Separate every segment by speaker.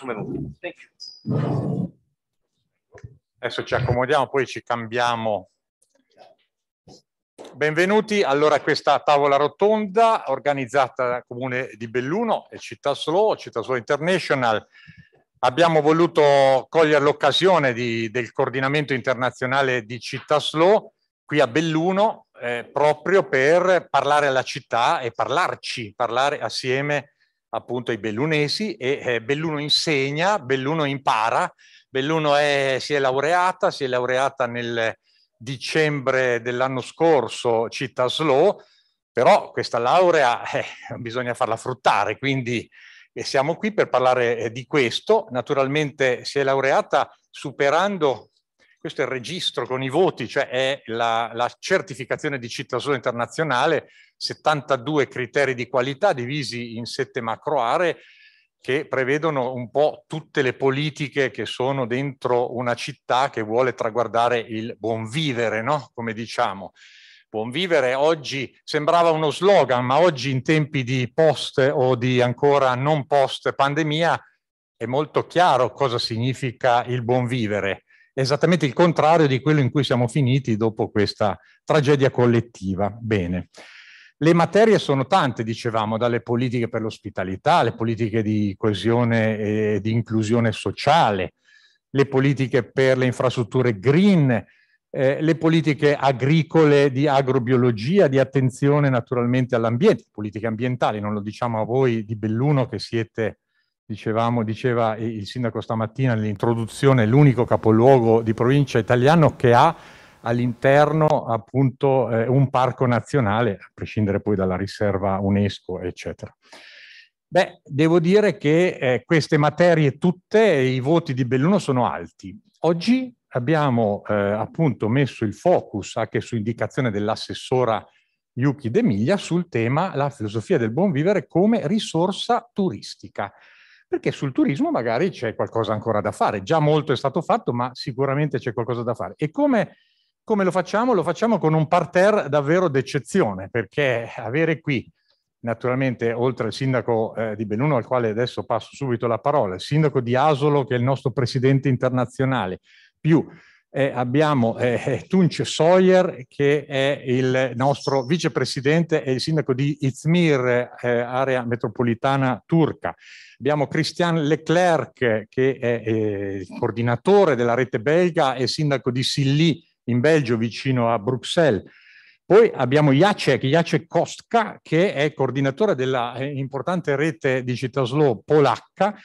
Speaker 1: come
Speaker 2: voto.
Speaker 1: Adesso ci accomodiamo, poi ci cambiamo. Benvenuti allora a questa tavola rotonda organizzata dal Comune di Belluno e Città Slow, Città Slow International. Abbiamo voluto cogliere l'occasione del coordinamento internazionale di Città Slow qui a Belluno eh, proprio per parlare alla città e parlarci, parlare assieme a appunto i bellunesi e eh, Belluno insegna, Belluno impara, Belluno è, si è laureata, si è laureata nel dicembre dell'anno scorso Città Slow, però questa laurea eh, bisogna farla fruttare, quindi eh, siamo qui per parlare eh, di questo. Naturalmente si è laureata superando questo è il registro con i voti, cioè è la, la certificazione di cittadinanza internazionale, 72 criteri di qualità divisi in sette macro aree che prevedono un po' tutte le politiche che sono dentro una città che vuole traguardare il buon vivere, no? come diciamo. Buon vivere oggi sembrava uno slogan, ma oggi in tempi di post o di ancora non post pandemia è molto chiaro cosa significa il buon vivere esattamente il contrario di quello in cui siamo finiti dopo questa tragedia collettiva. Bene. Le materie sono tante, dicevamo, dalle politiche per l'ospitalità, le politiche di coesione e di inclusione sociale, le politiche per le infrastrutture green, eh, le politiche agricole di agrobiologia, di attenzione naturalmente all'ambiente, politiche ambientali, non lo diciamo a voi di Belluno che siete Dicevamo, diceva il sindaco stamattina nell'introduzione, l'unico capoluogo di provincia italiano che ha all'interno appunto eh, un parco nazionale, a prescindere poi dalla riserva UNESCO, eccetera. Beh, devo dire che eh, queste materie tutte, i voti di Belluno sono alti. Oggi abbiamo eh, appunto messo il focus, anche su indicazione dell'assessora Yuki D'Emilia, sul tema la filosofia del buon vivere come risorsa turistica perché sul turismo magari c'è qualcosa ancora da fare. Già molto è stato fatto, ma sicuramente c'è qualcosa da fare. E come, come lo facciamo? Lo facciamo con un parterre davvero d'eccezione, perché avere qui, naturalmente, oltre al sindaco eh, di Belluno, al quale adesso passo subito la parola, il sindaco di Asolo, che è il nostro presidente internazionale, più eh, abbiamo eh, eh Tunce Sawyer che è il nostro vicepresidente e il sindaco di Izmir, eh, area metropolitana turca. Abbiamo Christian Leclerc che è eh, coordinatore della rete belga e sindaco di Silly in Belgio vicino a Bruxelles. Poi abbiamo Jacek, Jacek Kostka che è coordinatore della eh, importante rete di città slow polacca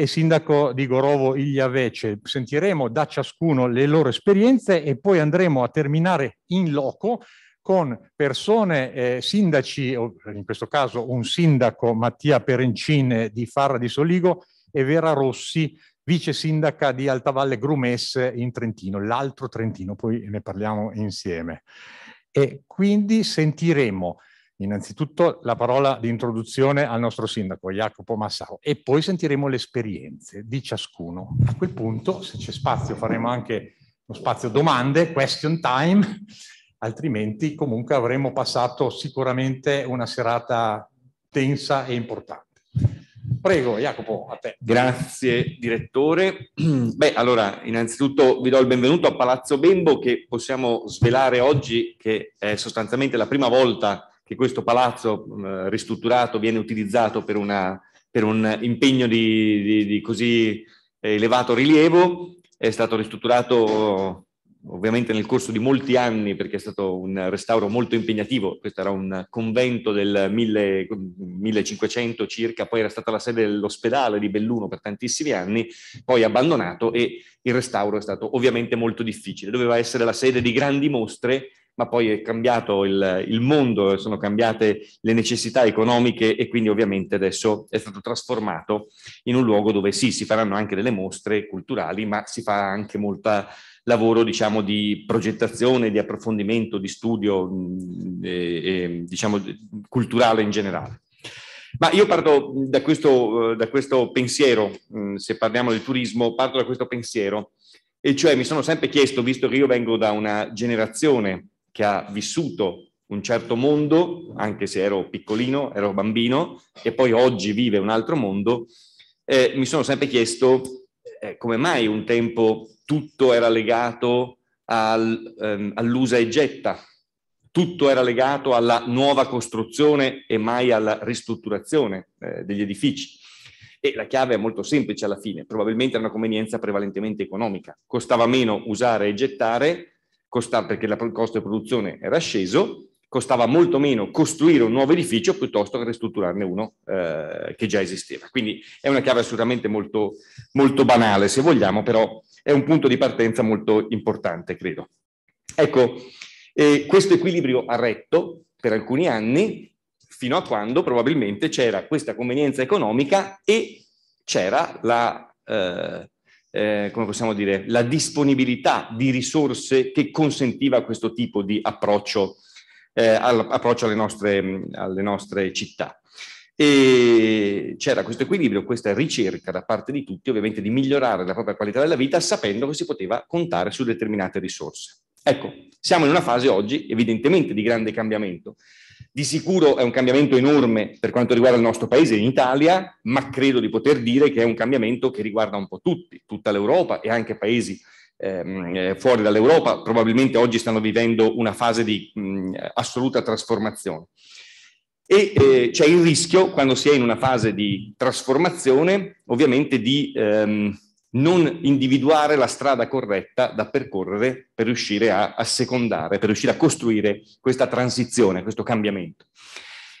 Speaker 1: e sindaco di Gorovo Igliavece. Sentiremo da ciascuno le loro esperienze e poi andremo a terminare in loco con persone, eh, sindaci, in questo caso un sindaco Mattia Perencin eh, di Farra di Soligo e Vera Rossi, vice sindaca di Altavalle Grumesse in Trentino, l'altro Trentino, poi ne parliamo insieme. E quindi sentiremo innanzitutto la parola di introduzione al nostro sindaco Jacopo Massaro e poi sentiremo le esperienze di ciascuno. A quel punto, se c'è spazio, faremo anche uno spazio domande, question time, altrimenti comunque avremo passato sicuramente una serata tensa e importante. Prego Jacopo, a te. Grazie
Speaker 3: direttore. Beh, allora, innanzitutto vi do il benvenuto a Palazzo Bembo che possiamo svelare oggi che è sostanzialmente la prima volta che che questo palazzo eh, ristrutturato viene utilizzato per, una, per un impegno di, di, di, così eh, elevato rilievo, è stato ristrutturato ovviamente nel corso di molti anni perché è stato un restauro molto impegnativo, questo era un convento del 1000, 1500 circa, poi era stata la sede dell'ospedale di Belluno per tantissimi anni, poi abbandonato e il restauro è stato ovviamente molto difficile, doveva essere la sede di grandi mostre ma poi è cambiato il, il, mondo, sono cambiate le necessità economiche e quindi ovviamente adesso è stato trasformato in un luogo dove sì, si faranno anche delle mostre culturali, ma si fa anche molto lavoro diciamo, di progettazione, di approfondimento, di studio eh, diciamo, culturale in generale. Ma io parto da questo, eh, da questo pensiero, mm, se parliamo del turismo, parto da questo pensiero, e cioè mi sono sempre chiesto, visto che io vengo da una generazione che ha vissuto un certo mondo, anche se ero piccolino, ero bambino, e poi oggi vive un altro mondo, eh, mi sono sempre chiesto eh, come mai un tempo tutto era legato al, ehm, all'usa e getta, tutto era legato alla nuova costruzione e mai alla ristrutturazione eh, degli edifici. E la chiave è molto semplice alla fine, probabilmente è una convenienza prevalentemente economica. Costava meno usare e gettare costava, perché il costo di produzione era sceso, costava molto meno costruire un nuovo edificio piuttosto che ristrutturarne uno eh, che già esisteva. Quindi è una chiave assolutamente molto, molto banale, se vogliamo, però è un punto di partenza molto importante, credo. Ecco, eh, questo equilibrio ha retto per alcuni anni, fino a quando probabilmente c'era questa convenienza economica e c'era la... Eh, eh, come possiamo dire, la disponibilità di risorse che consentiva questo tipo di approccio, eh, approccio alle, nostre, alle nostre città. E c'era questo equilibrio, questa ricerca da parte di tutti, ovviamente, di migliorare la propria qualità della vita sapendo che si poteva contare su determinate risorse. Ecco, siamo in una fase oggi evidentemente di grande cambiamento, di sicuro è un cambiamento enorme per quanto riguarda il nostro paese in Italia, ma credo di poter dire che è un cambiamento che riguarda un po' tutti, tutta l'Europa e anche paesi ehm, eh, fuori dall'Europa, probabilmente oggi stanno vivendo una fase di mh, assoluta trasformazione. E eh, c'è il rischio, quando si è in una fase di trasformazione, ovviamente di... Ehm, non individuare la strada corretta da percorrere per riuscire a, a secondare, per riuscire a costruire questa transizione, questo cambiamento.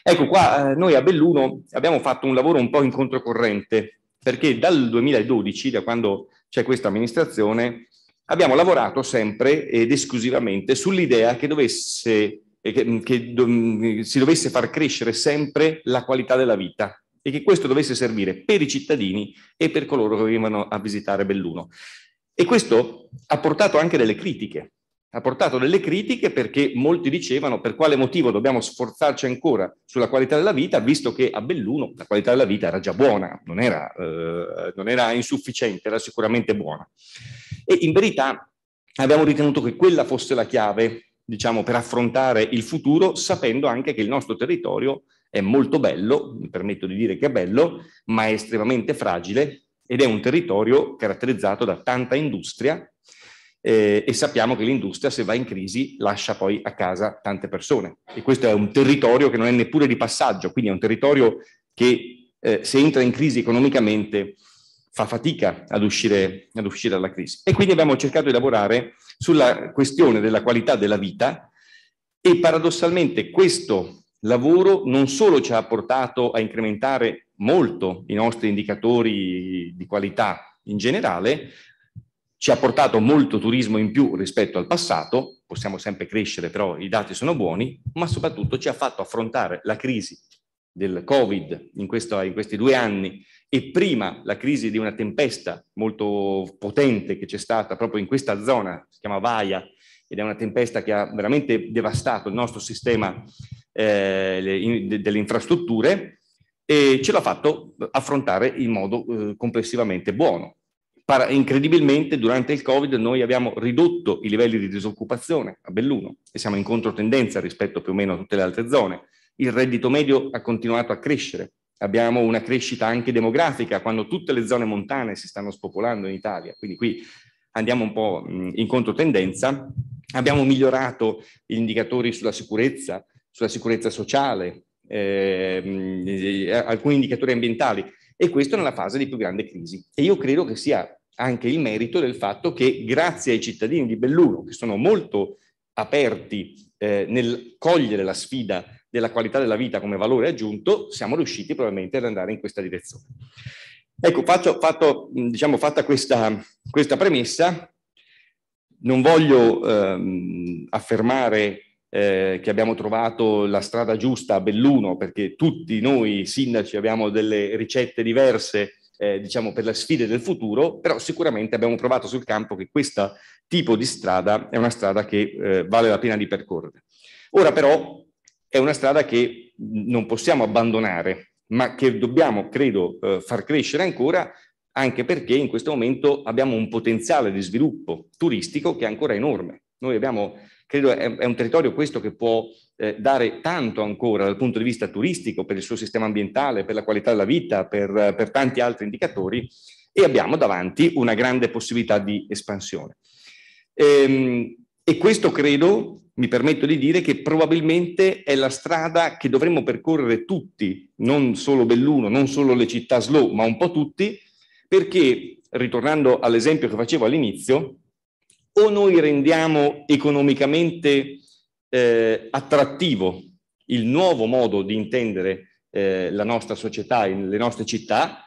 Speaker 3: Ecco qua, eh, noi a Belluno abbiamo fatto un lavoro un po' in controcorrente, perché dal 2012, da quando c'è questa amministrazione, abbiamo lavorato sempre ed esclusivamente sull'idea che, dovesse, che, che do, si dovesse far crescere sempre la qualità della vita e che questo dovesse servire per i cittadini e per coloro che venivano a visitare Belluno. E questo ha portato anche delle critiche, ha portato delle critiche perché molti dicevano per quale motivo dobbiamo sforzarci ancora sulla qualità della vita, visto che a Belluno la qualità della vita era già buona, non era, eh, non era insufficiente, era sicuramente buona. E in verità abbiamo ritenuto che quella fosse la chiave, diciamo, per affrontare il futuro, sapendo anche che il nostro territorio è molto bello, mi permetto di dire che è bello, ma è estremamente fragile ed è un territorio caratterizzato da tanta industria eh, e sappiamo che l'industria se va in crisi lascia poi a casa tante persone e questo è un territorio che non è neppure di passaggio, quindi è un territorio che eh, se entra in crisi economicamente fa fatica ad uscire, ad uscire dalla crisi. E quindi abbiamo cercato di lavorare sulla questione della qualità della vita e paradossalmente questo lavoro non solo ci ha portato a incrementare molto i nostri indicatori di qualità in generale, ci ha portato molto turismo in più rispetto al passato, possiamo sempre crescere, però i dati sono buoni, ma soprattutto ci ha fatto affrontare la crisi del Covid in, questo, in questi due anni e prima la crisi di una tempesta molto potente che c'è stata proprio in questa zona, si chiama Vaia, ed è una tempesta che ha veramente devastato il nostro sistema eh, le, in, de, delle infrastrutture e ce l'ha fatto affrontare in modo eh, complessivamente buono. Para, incredibilmente durante il Covid noi abbiamo ridotto i livelli di disoccupazione a Belluno e siamo in controtendenza rispetto più o meno a tutte le altre zone. Il reddito medio ha continuato a crescere, abbiamo una crescita anche demografica quando tutte le zone montane si stanno spopolando in Italia, quindi qui andiamo un po' in controtendenza. Abbiamo migliorato gli indicatori sulla sicurezza, sulla sicurezza sociale, ehm, eh, alcuni indicatori ambientali e questo nella fase di più grande crisi. E io credo che sia anche il merito del fatto che grazie ai cittadini di Belluno, che sono molto aperti eh, nel cogliere la sfida della qualità della vita come valore aggiunto, siamo riusciti probabilmente ad andare in questa direzione. Ecco, faccio, fatto, diciamo, fatta questa, questa, premessa, non voglio ehm, affermare eh, che abbiamo trovato la strada giusta a Belluno, perché tutti noi sindaci abbiamo delle ricette diverse eh, diciamo, per le sfide del futuro, però sicuramente abbiamo provato sul campo che questo tipo di strada è una strada che eh, vale la pena di percorrere. Ora però è una strada che non possiamo abbandonare, ma che dobbiamo, credo, eh, far crescere ancora anche perché in questo momento abbiamo un potenziale di sviluppo turistico che è ancora enorme. Noi abbiamo Credo è, è un territorio questo che può eh, dare tanto ancora dal punto di vista turistico, per il suo sistema ambientale, per la qualità della vita, per, per tanti altri indicatori e abbiamo davanti una grande possibilità di espansione. Ehm, e questo credo, mi permetto di dire, che probabilmente è la strada che dovremmo percorrere tutti, non solo Belluno, non solo le città slow, ma un po' tutti, perché, ritornando all'esempio che facevo all'inizio, o noi rendiamo economicamente eh, attrattivo il nuovo modo di intendere eh, la nostra società e le nostre città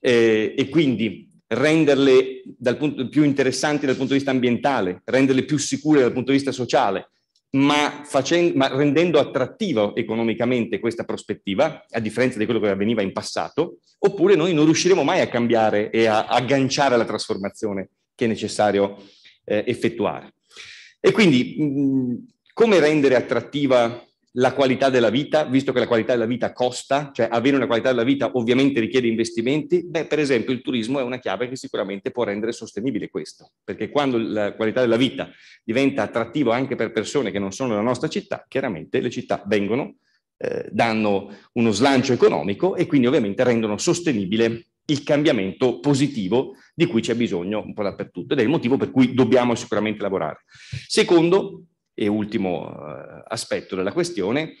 Speaker 3: eh, e quindi renderle punto, più interessanti dal punto di vista ambientale, renderle più sicure dal punto di vista sociale, ma, facendo, ma rendendo attrattiva economicamente questa prospettiva, a differenza di quello che avveniva in passato, oppure noi non riusciremo mai a cambiare e a agganciare la trasformazione che è necessario eh, effettuare. E quindi mh, mm, come rendere attrattiva la qualità della vita, visto che la qualità della vita costa, cioè avere una qualità della vita ovviamente richiede investimenti, beh, per esempio il turismo è una chiave che sicuramente può rendere sostenibile questo, perché quando la qualità della vita diventa attrattiva anche per persone che non sono nella nostra città, chiaramente le città vengono, eh, danno uno slancio economico e quindi ovviamente rendono sostenibile il cambiamento positivo di cui c'è bisogno un po' dappertutto ed è il motivo per cui dobbiamo sicuramente lavorare. Secondo e ultimo eh, aspetto della questione,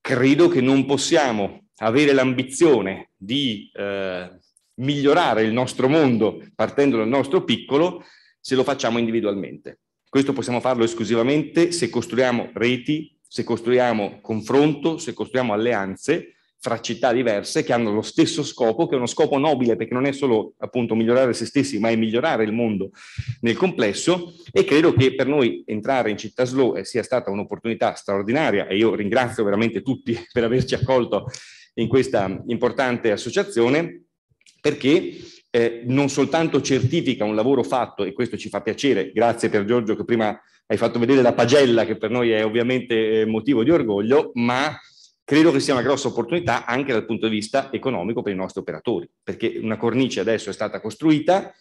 Speaker 3: credo che non possiamo avere l'ambizione di eh, migliorare il nostro mondo partendo dal nostro piccolo se lo facciamo individualmente. Questo possiamo farlo esclusivamente se costruiamo reti, se costruiamo confronto, se costruiamo alleanze fra città diverse che hanno lo stesso scopo, che è uno scopo nobile perché non è solo appunto migliorare se stessi, ma è migliorare il mondo nel complesso e credo che per noi entrare in città slow eh, sia stata un'opportunità straordinaria e io ringrazio veramente tutti per averci accolto in questa importante associazione perché eh, non soltanto certifica un lavoro fatto e questo ci fa piacere, grazie per Giorgio che prima hai fatto vedere la pagella che per noi è ovviamente eh, motivo di orgoglio, ma credo che sia una grossa opportunità anche dal punto di vista economico per i nostri operatori, perché una cornice adesso è stata costruita,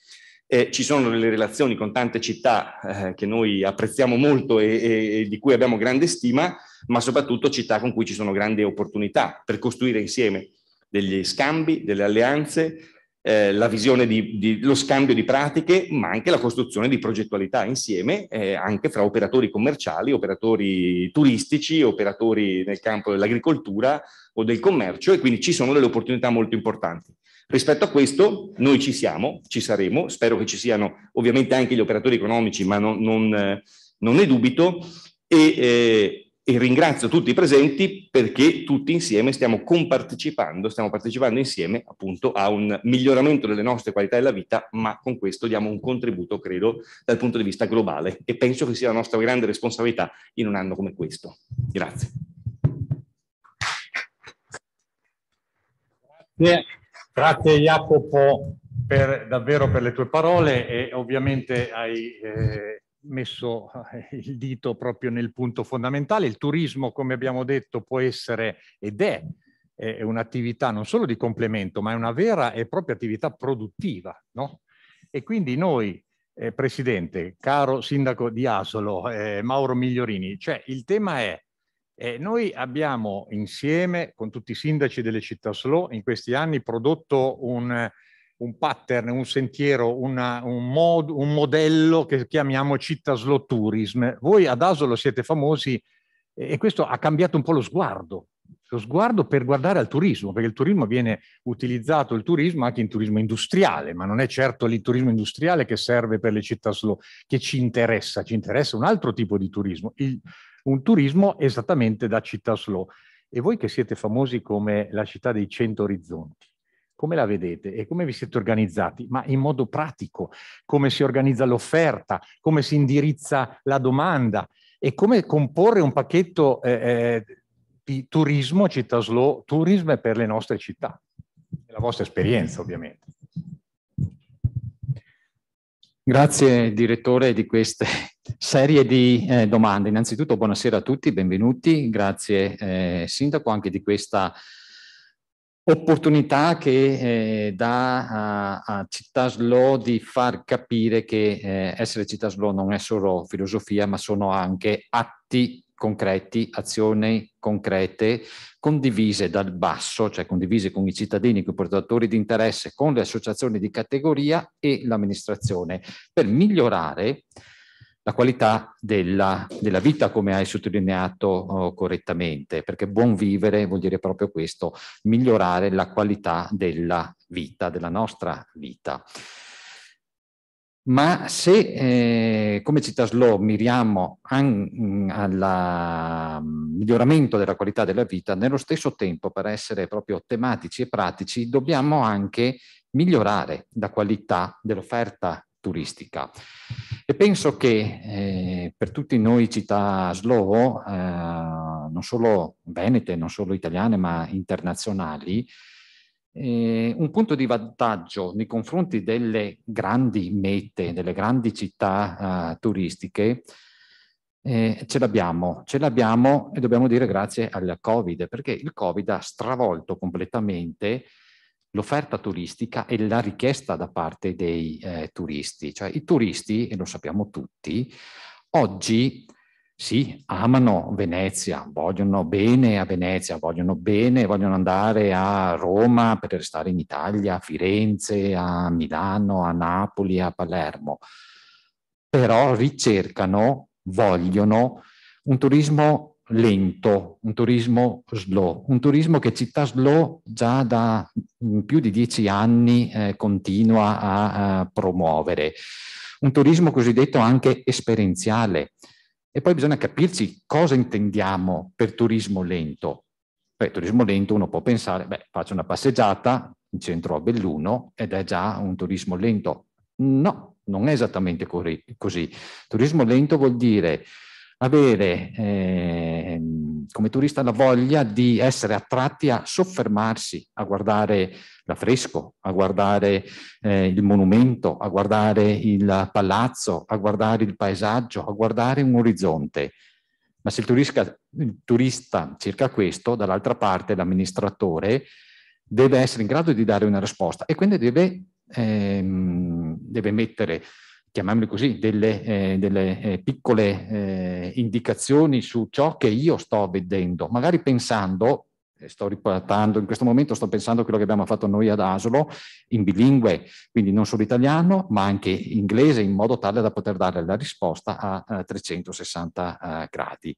Speaker 3: eh, ci sono delle relazioni con tante città eh, che noi apprezziamo molto e, e, e, di cui abbiamo grande stima, ma soprattutto città con cui ci sono grandi opportunità per costruire insieme degli scambi, delle alleanze, eh, la visione di, di, lo scambio di pratiche, ma anche la costruzione di progettualità insieme, eh, anche fra operatori commerciali, operatori turistici, operatori nel campo dell'agricoltura o del commercio e quindi ci sono delle opportunità molto importanti. Rispetto a questo noi ci siamo, ci saremo, spero che ci siano ovviamente anche gli operatori economici, ma non, non, eh, non ne dubito. E, eh, e ringrazio tutti i presenti perché tutti insieme stiamo compartecipando, stiamo partecipando insieme appunto a un miglioramento delle nostre qualità della vita, ma con questo diamo un contributo, credo, dal punto di vista globale e penso che sia la nostra grande responsabilità in un anno come questo. Grazie.
Speaker 1: Grazie, grazie Jacopo per, davvero per le tue parole e ovviamente hai... Eh messo eh, il dito proprio nel punto fondamentale. Il turismo, come abbiamo detto, può essere ed è, è un'attività non solo di complemento, ma è una vera e propria attività produttiva. No? E quindi noi, eh, Presidente, caro Sindaco di Asolo, eh, Mauro Migliorini, cioè il tema è eh, noi abbiamo insieme con tutti i sindaci delle città slow in questi anni prodotto un un pattern, un sentiero, una, un, mod, un, modello che chiamiamo città slow tourism. Voi ad Asolo siete famosi e questo ha cambiato un po' lo sguardo, lo sguardo per guardare al turismo, perché il turismo viene utilizzato, il turismo anche in turismo industriale, ma non è certo il turismo industriale che serve per le città slow, che ci interessa, ci interessa un altro tipo di turismo, il, un turismo esattamente da città slow. E voi che siete famosi come la città dei cento orizzonti, come la vedete e come vi siete organizzati, ma in modo pratico, come si organizza l'offerta, come si indirizza la domanda e come comporre un pacchetto eh, eh di turismo, città slow, tourism per le nostre città, la vostra esperienza ovviamente.
Speaker 2: Grazie direttore di queste serie di eh, domande. Innanzitutto buonasera a tutti, benvenuti, grazie eh, Sindaco anche di questa opportunità che eh, dà a, a, Città Slow di far capire che eh, essere Città Slow non è solo filosofia, ma sono anche atti concreti, azioni concrete condivise dal basso, cioè condivise con i cittadini, con i portatori di interesse, con le associazioni di categoria e l'amministrazione per migliorare la qualità della, della, vita, come hai sottolineato oh, correttamente, perché buon vivere vuol dire proprio questo, migliorare la qualità della vita, della nostra vita. Ma se, eh, come città slow, miriamo mm, al mm, miglioramento della qualità della vita, nello stesso tempo, per essere proprio tematici e pratici, dobbiamo anche migliorare la qualità dell'offerta turistica. E penso che eh, per tutti noi città slow, eh, non solo venete, non solo italiane, ma internazionali, eh, un punto di vantaggio nei confronti delle grandi mete, delle grandi città eh, turistiche, eh, ce l'abbiamo, ce l'abbiamo e dobbiamo dire grazie al Covid, perché il Covid ha stravolto completamente l'offerta turistica e la richiesta da parte dei eh, turisti. Cioè i turisti, e lo sappiamo tutti, oggi sì, amano Venezia, vogliono bene a Venezia, vogliono bene, vogliono andare a Roma per restare in Italia, a Firenze, a Milano, a Napoli, a Palermo, però ricercano, vogliono un turismo lento, un turismo slow, un turismo che Città Slow già da mm, più di dieci anni eh, continua a, a promuovere, un turismo cosiddetto anche esperienziale. E poi bisogna capirci cosa intendiamo per turismo lento. Per turismo lento uno può pensare, beh, faccio una passeggiata in centro a Belluno ed è già un turismo lento. No, non è esattamente così. Turismo lento vuol dire avere eh, come turista la voglia di essere attratti a soffermarsi, a guardare l'affresco, a guardare eh, il monumento, a guardare il palazzo, a guardare il paesaggio, a guardare un orizzonte. Ma se il turista, il turista cerca questo, dall'altra parte l'amministratore deve essere in grado di dare una risposta e quindi deve, ehm, deve mettere chiamiamole così, delle, eh, delle eh, piccole eh, indicazioni su ciò che io sto vedendo, magari pensando, sto riportando, in questo momento sto pensando a quello che abbiamo fatto noi ad Asolo, in bilingue, quindi non solo italiano, ma anche inglese, in modo tale da poter dare la risposta a, a 360 eh, gradi.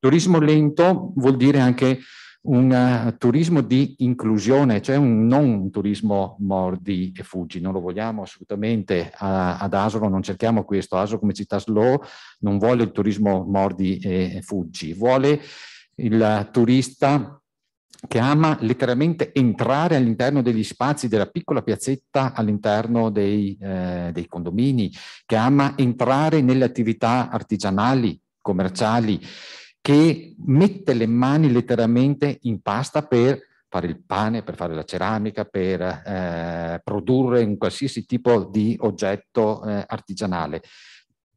Speaker 2: Turismo lento vuol dire anche un eh, turismo di inclusione, cioè un, non un turismo mordi e fuggi, non lo vogliamo assolutamente a, ad Asolo, non cerchiamo questo, Asolo come città slow non vuole il turismo mordi e fuggi, vuole il turista che ama letteralmente entrare all'interno degli spazi della piccola piazzetta all'interno dei, eh, dei condomini, che ama entrare nelle attività artigianali, commerciali, che mette le mani letteralmente in pasta per fare il pane, per fare la ceramica, per eh, produrre un qualsiasi tipo di oggetto eh, artigianale.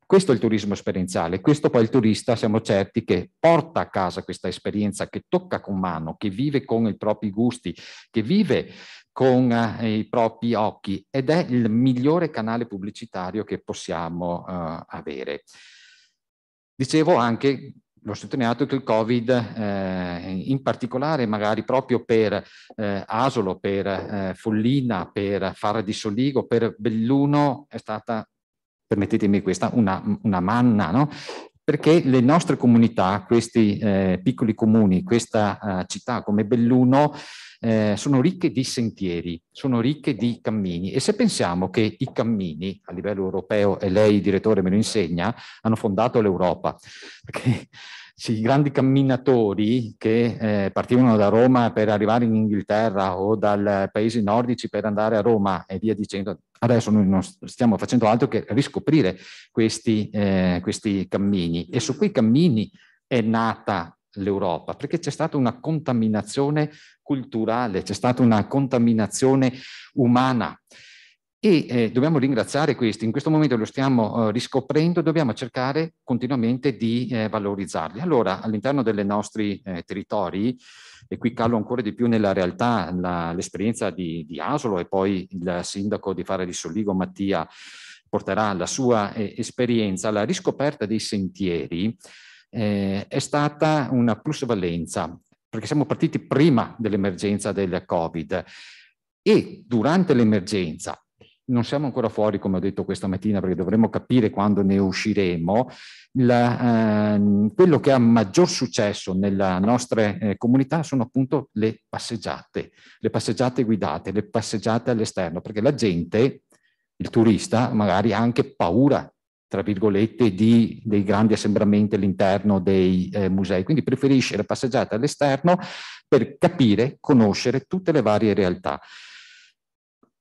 Speaker 2: Questo è il turismo esperienziale, questo poi il turista siamo certi che porta a casa questa esperienza, che tocca con mano, che vive con i propri gusti, che vive con eh, i propri occhi ed è il migliore canale pubblicitario che possiamo eh, avere. Dicevo anche l'ho sottolineato che il Covid, eh, in particolare magari proprio per eh, Asolo, per eh, Follina, per Farra di Soligo, per Belluno, è stata, permettetemi questa, una, una manna, no? perché le nostre comunità, questi eh, piccoli comuni, questa eh, città come Belluno, eh, sono ricche di sentieri, sono ricche di cammini e se pensiamo che i cammini a livello europeo, e lei direttore me lo insegna, hanno fondato l'Europa, perché i grandi camminatori che eh, partivano da Roma per arrivare in Inghilterra o dai paesi nordici per andare a Roma e via dicendo, adesso noi non stiamo facendo altro che riscoprire questi, eh, questi cammini e su quei cammini è nata l'Europa, perché c'è stata una contaminazione culturale, c'è stata una contaminazione umana. E eh, dobbiamo ringraziare questi, in questo momento lo stiamo eh, riscoprendo, dobbiamo cercare continuamente di eh, valorizzarli. Allora, all'interno dei nostri eh, territori, e qui calo ancora di più nella realtà la, l'esperienza di, di Asolo e poi il sindaco di Fara di Soligo, Mattia, porterà la sua eh, esperienza, la riscoperta dei sentieri eh, è stata una plusvalenza, perché siamo partiti prima dell'emergenza del Covid e durante l'emergenza, non siamo ancora fuori come ho detto questa mattina perché dovremo capire quando ne usciremo, la, eh, quello che ha maggior successo nelle nostre eh, comunità sono appunto le passeggiate, le passeggiate guidate, le passeggiate all'esterno, perché la gente, il turista, magari ha anche paura tra virgolette, di, dei grandi assembramenti all'interno dei eh, musei. Quindi preferisce la passeggiata all'esterno per capire, conoscere tutte le varie realtà.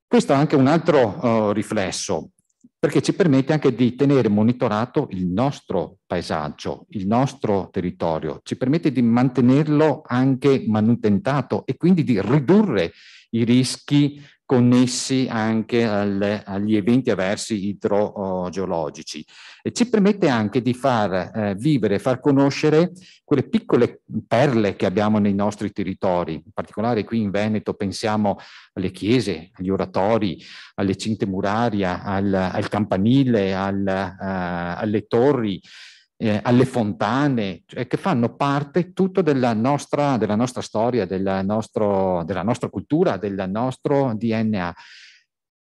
Speaker 2: Questo è anche un altro eh, riflesso, perché ci permette anche di tenere monitorato il nostro paesaggio, il nostro territorio, ci permette di mantenerlo anche manutentato e quindi di ridurre i rischi connessi anche al, agli eventi avversi idrogeologici. E ci permette anche di far eh, vivere, far conoscere quelle piccole perle che abbiamo nei nostri territori, in particolare qui in Veneto pensiamo alle chiese, agli oratori, alle cinte murarie, al, al campanile, al, uh, alle torri, eh, alle fontane, cioè, che fanno parte tutto della nostra, della nostra storia, della, nostro, della nostra cultura, del nostro DNA.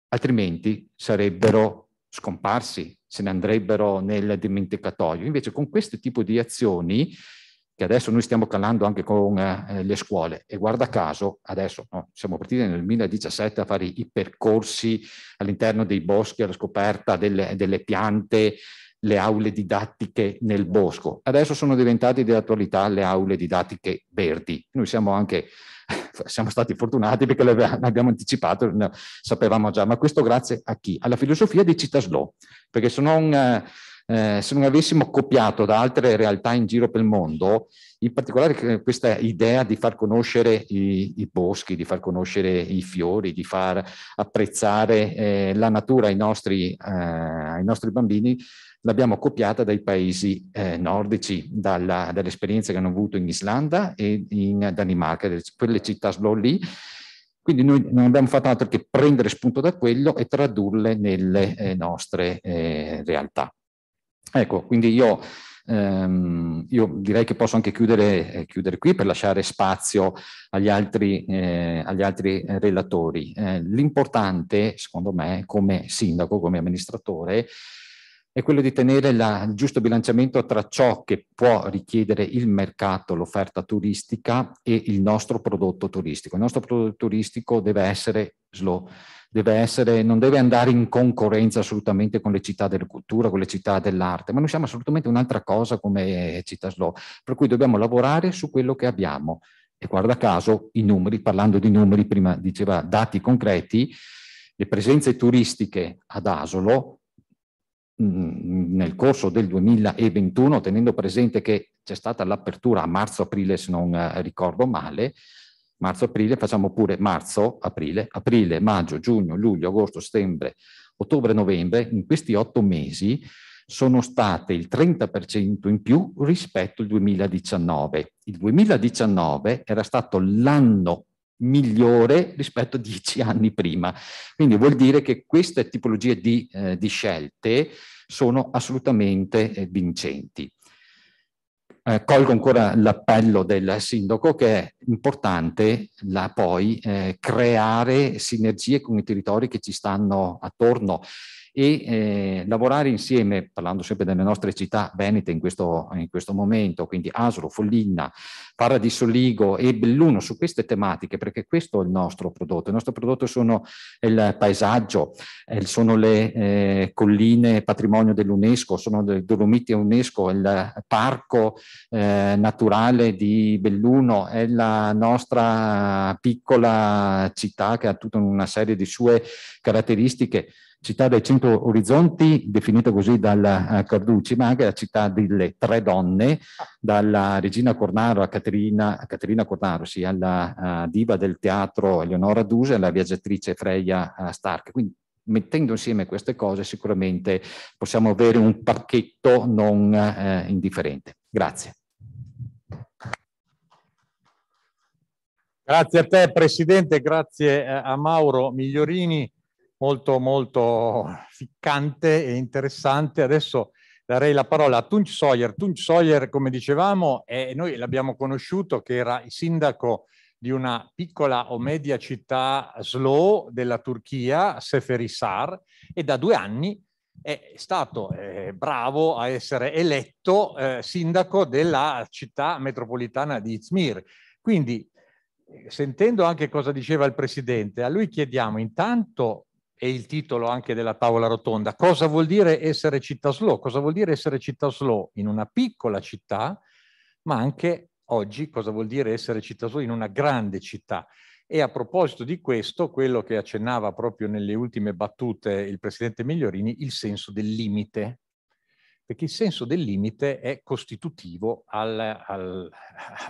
Speaker 2: Altrimenti sarebbero scomparsi, se ne andrebbero nel dimenticatoio. Invece con questo tipo di azioni che adesso noi stiamo calando anche con eh, le scuole e guarda caso adesso no, siamo partiti nel 2017 a fare i percorsi all'interno dei boschi alla scoperta delle, delle piante le aule didattiche nel bosco. Adesso sono diventate di attualità le aule didattiche verdi. Noi siamo anche siamo stati fortunati perché l'abbiamo anticipato, sapevamo già, ma questo grazie a chi? Alla filosofia di Citaslo, perché se non, eh, se non, avessimo copiato da altre realtà in giro per il mondo, in particolare questa idea di far conoscere i, i boschi, di far conoscere i fiori, di far apprezzare eh, la natura ai nostri, eh, ai nostri bambini, l'abbiamo copiata dai paesi eh, nordici, dall'esperienza che hanno avuto in Islanda e in Danimarca, quelle città slow lì. Quindi noi non abbiamo fatto altro che prendere spunto da quello e tradurle nelle eh, nostre eh, realtà. Ecco, quindi io, ehm, io, direi che posso anche chiudere, eh, chiudere, qui per lasciare spazio agli altri, eh, agli altri eh, relatori. L'importante, secondo me, come sindaco, come amministratore, eh, è quello di tenere la, il giusto bilanciamento tra ciò che può richiedere il mercato, l'offerta turistica e il nostro prodotto turistico. Il nostro prodotto turistico deve essere slow, deve essere, non deve andare in concorrenza assolutamente con le città della cultura, con le città dell'arte, ma noi siamo assolutamente un'altra cosa come città slow, per cui dobbiamo lavorare su quello che abbiamo. E guarda caso i numeri, parlando di numeri, prima diceva dati concreti, le presenze turistiche ad Asolo Mm, nel corso del 2021, tenendo presente che c'è stata l'apertura a marzo-aprile, se non eh, ricordo male, marzo-aprile, facciamo pure marzo-aprile, aprile, maggio, giugno, luglio, agosto, settembre, ottobre-novembre, in questi otto mesi sono state il 30% in più rispetto al 2019. Il 2019 era stato l'anno migliore rispetto a dieci anni prima. Quindi vuol dire che queste tipologie di, eh, di scelte sono assolutamente eh, vincenti. Eh, colgo ancora l'appello del sindaco che è importante la, poi eh, creare sinergie con i territori che ci stanno attorno e eh, lavorare insieme, parlando sempre delle nostre città venete in questo, in questo momento, quindi Asolo, Follina, Paradiso Ligo e Belluno su queste tematiche, perché questo è il nostro prodotto. Il nostro prodotto sono il paesaggio, eh, sono le eh, colline patrimonio dell'UNESCO, sono le Dolomiti UNESCO, il parco eh, naturale di Belluno, è la nostra piccola città che ha tutta una serie di sue caratteristiche città dei cento orizzonti, definita così dalla eh, Carducci, ma anche la città delle tre donne, dalla Regina Cornaro a Caterina, a Caterina Cornaro, sì, alla uh, diva del teatro Eleonora Duse, alla viaggiatrice Freya eh, Stark. Quindi mettendo insieme queste cose sicuramente possiamo avere un pacchetto non eh, indifferente. Grazie.
Speaker 1: Grazie a te Presidente, grazie a Mauro Migliorini molto molto ficcante e interessante. Adesso darei la parola a Tunch Sawyer. Tunch Sawyer, come dicevamo, è, noi l'abbiamo conosciuto che era il sindaco di una piccola o media città slow della Turchia, Seferisar, e da due anni è stato eh, bravo a essere eletto eh, sindaco della città metropolitana di Izmir. Quindi, eh, sentendo anche cosa diceva il Presidente, a lui chiediamo intanto e il titolo anche della tavola rotonda, cosa vuol dire essere città slow? Cosa vuol dire essere città slow in una piccola città, ma anche oggi cosa vuol dire essere città slow in una grande città? E a proposito di questo, quello che accennava proprio nelle ultime battute il presidente Migliorini, il senso del limite, perché il senso del limite è costitutivo al, al,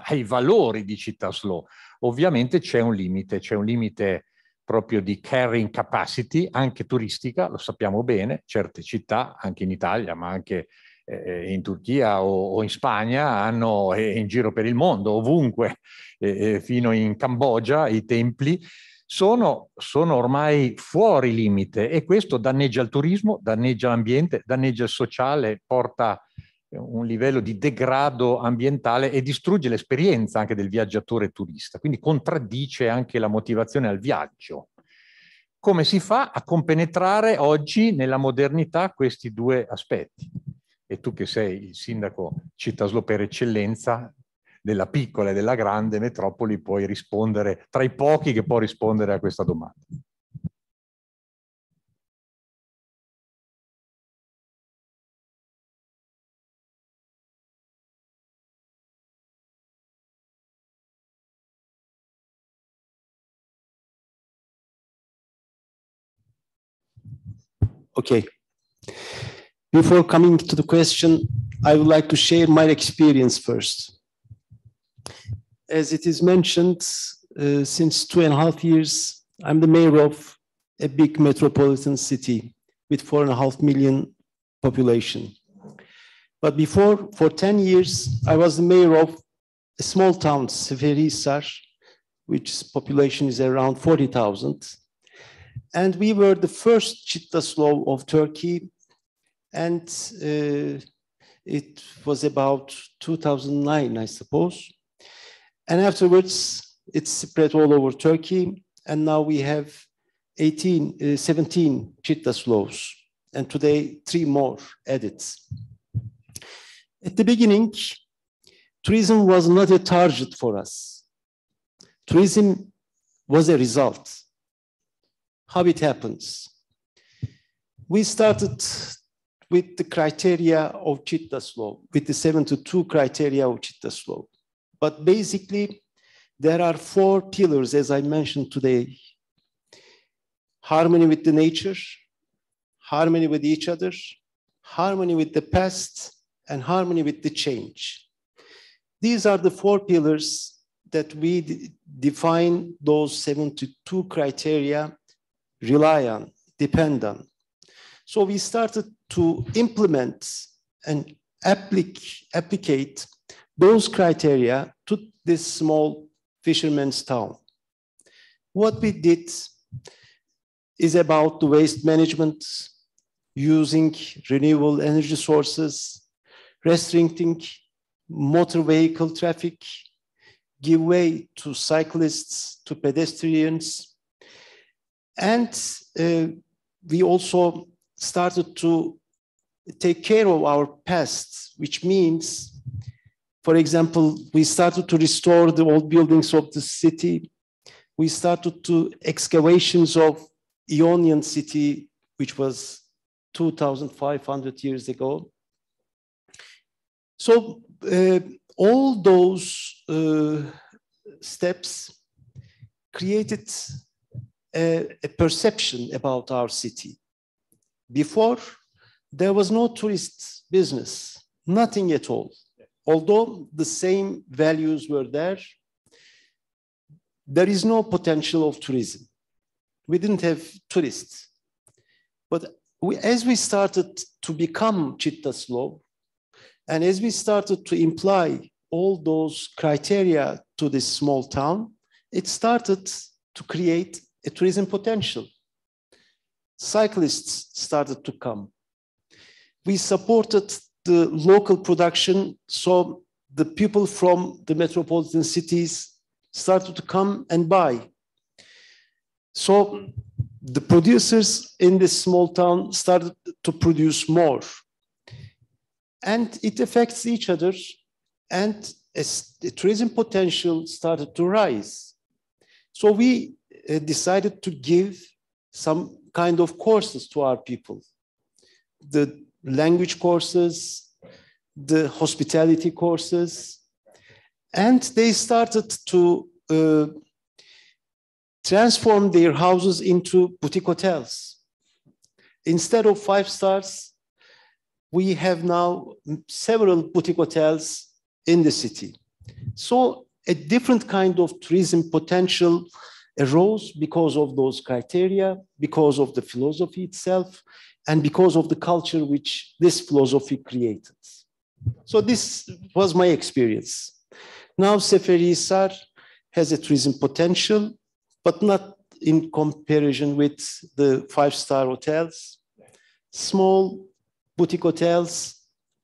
Speaker 1: ai valori di città slow. Ovviamente c'è un limite, c'è un limite proprio di carrying capacity, anche turistica, lo sappiamo bene, certe città, anche in Italia, ma anche eh, in Turchia o, o in Spagna, hanno eh, in giro per il mondo, ovunque, eh, eh fino in Cambogia, i templi, sono, sono, ormai fuori limite e questo danneggia il turismo, danneggia l'ambiente, danneggia il sociale, porta a eh, un livello di degrado ambientale e distrugge l'esperienza anche del viaggiatore turista, quindi contraddice anche la motivazione al viaggio. Come si fa a compenetrare oggi nella modernità questi due aspetti? E tu che sei il sindaco Citaslo per eccellenza della piccola e della grande metropoli puoi rispondere, tra i
Speaker 4: pochi che può rispondere a questa domanda. Okay. Before coming to the question, I would like to share my experience first. As it is mentioned, uh, since two and a half years, I'm the mayor of a big metropolitan city with four and a half million population. But before, for 10 years, I was the mayor of a small town, Severišar, which population is around 40,000. And we were the first Çitlaslov of Turkey. And uh, it was about 2009, I suppose. And afterwards, it spread all over Turkey. And now we have 18, uh, 17 Çitlaslovs. And today, three more edits. At the beginning, tourism was not a target for us. Tourism was a result how it happens. We started with the criteria of Chitta's law, with the 72 criteria of Chitta's law. But basically, there are four pillars, as I mentioned today. Harmony with the nature, harmony with each other, harmony with the past, and harmony with the change. These are the four pillars that we define those 72 criteria rely on, depend on. So we started to implement and applic applicate those criteria to this small fisherman's town. What we did is about the waste management, using renewable energy sources, restricting motor vehicle traffic, give way to cyclists, to pedestrians, and uh, we also started to take care of our past, which means, for example, we started to restore the old buildings of the city. We started to excavations of Ionian city, which was 2,500 years ago. So uh, all those uh, steps created a, a perception about our city. Before, there was no tourist business, nothing at all. Although the same values were there, there is no potential of tourism. We didn't have tourists. But we, as we started to become Chitta slow, and as we started to imply all those criteria to this small town, it started to create a tourism potential. Cyclists started to come. We supported the local production, so the people from the metropolitan cities started to come and buy. So the producers in this small town started to produce more. And it affects each other, and the tourism potential started to rise. So we uh, decided to give some kind of courses to our people. The language courses, the hospitality courses, and they started to uh, transform their houses into boutique hotels. Instead of five stars, we have now several boutique hotels in the city. So a different kind of tourism potential arose because of those criteria, because of the philosophy itself, and because of the culture which this philosophy created. So this was my experience. Now Seferihisar has a tourism potential, but not in comparison with the five-star hotels, small boutique hotels,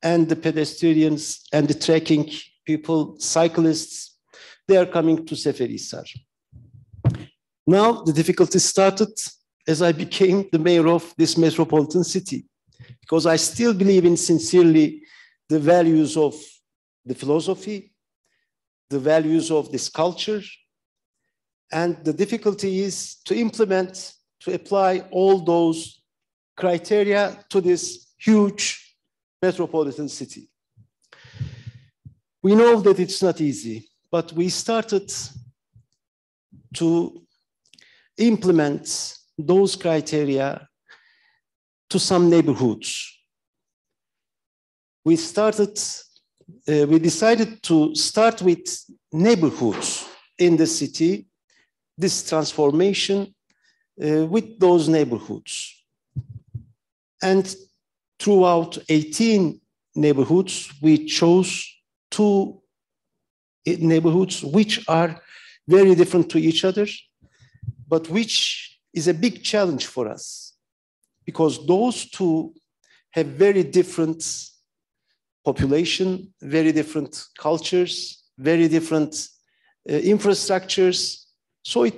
Speaker 4: and the pedestrians and the trekking people, cyclists, they are coming to Seferihisar. Now the difficulties started as I became the mayor of this metropolitan city, because I still believe in sincerely the values of the philosophy, the values of this culture, and the difficulty is to implement, to apply all those criteria to this huge metropolitan city. We know that it's not easy, but we started to implement those criteria to some neighborhoods. We started, uh, we decided to start with neighborhoods in the city, this transformation uh, with those neighborhoods. And throughout 18 neighborhoods, we chose two neighborhoods which are very different to each other but which is a big challenge for us because those two have very different population, very different cultures, very different uh, infrastructures. So it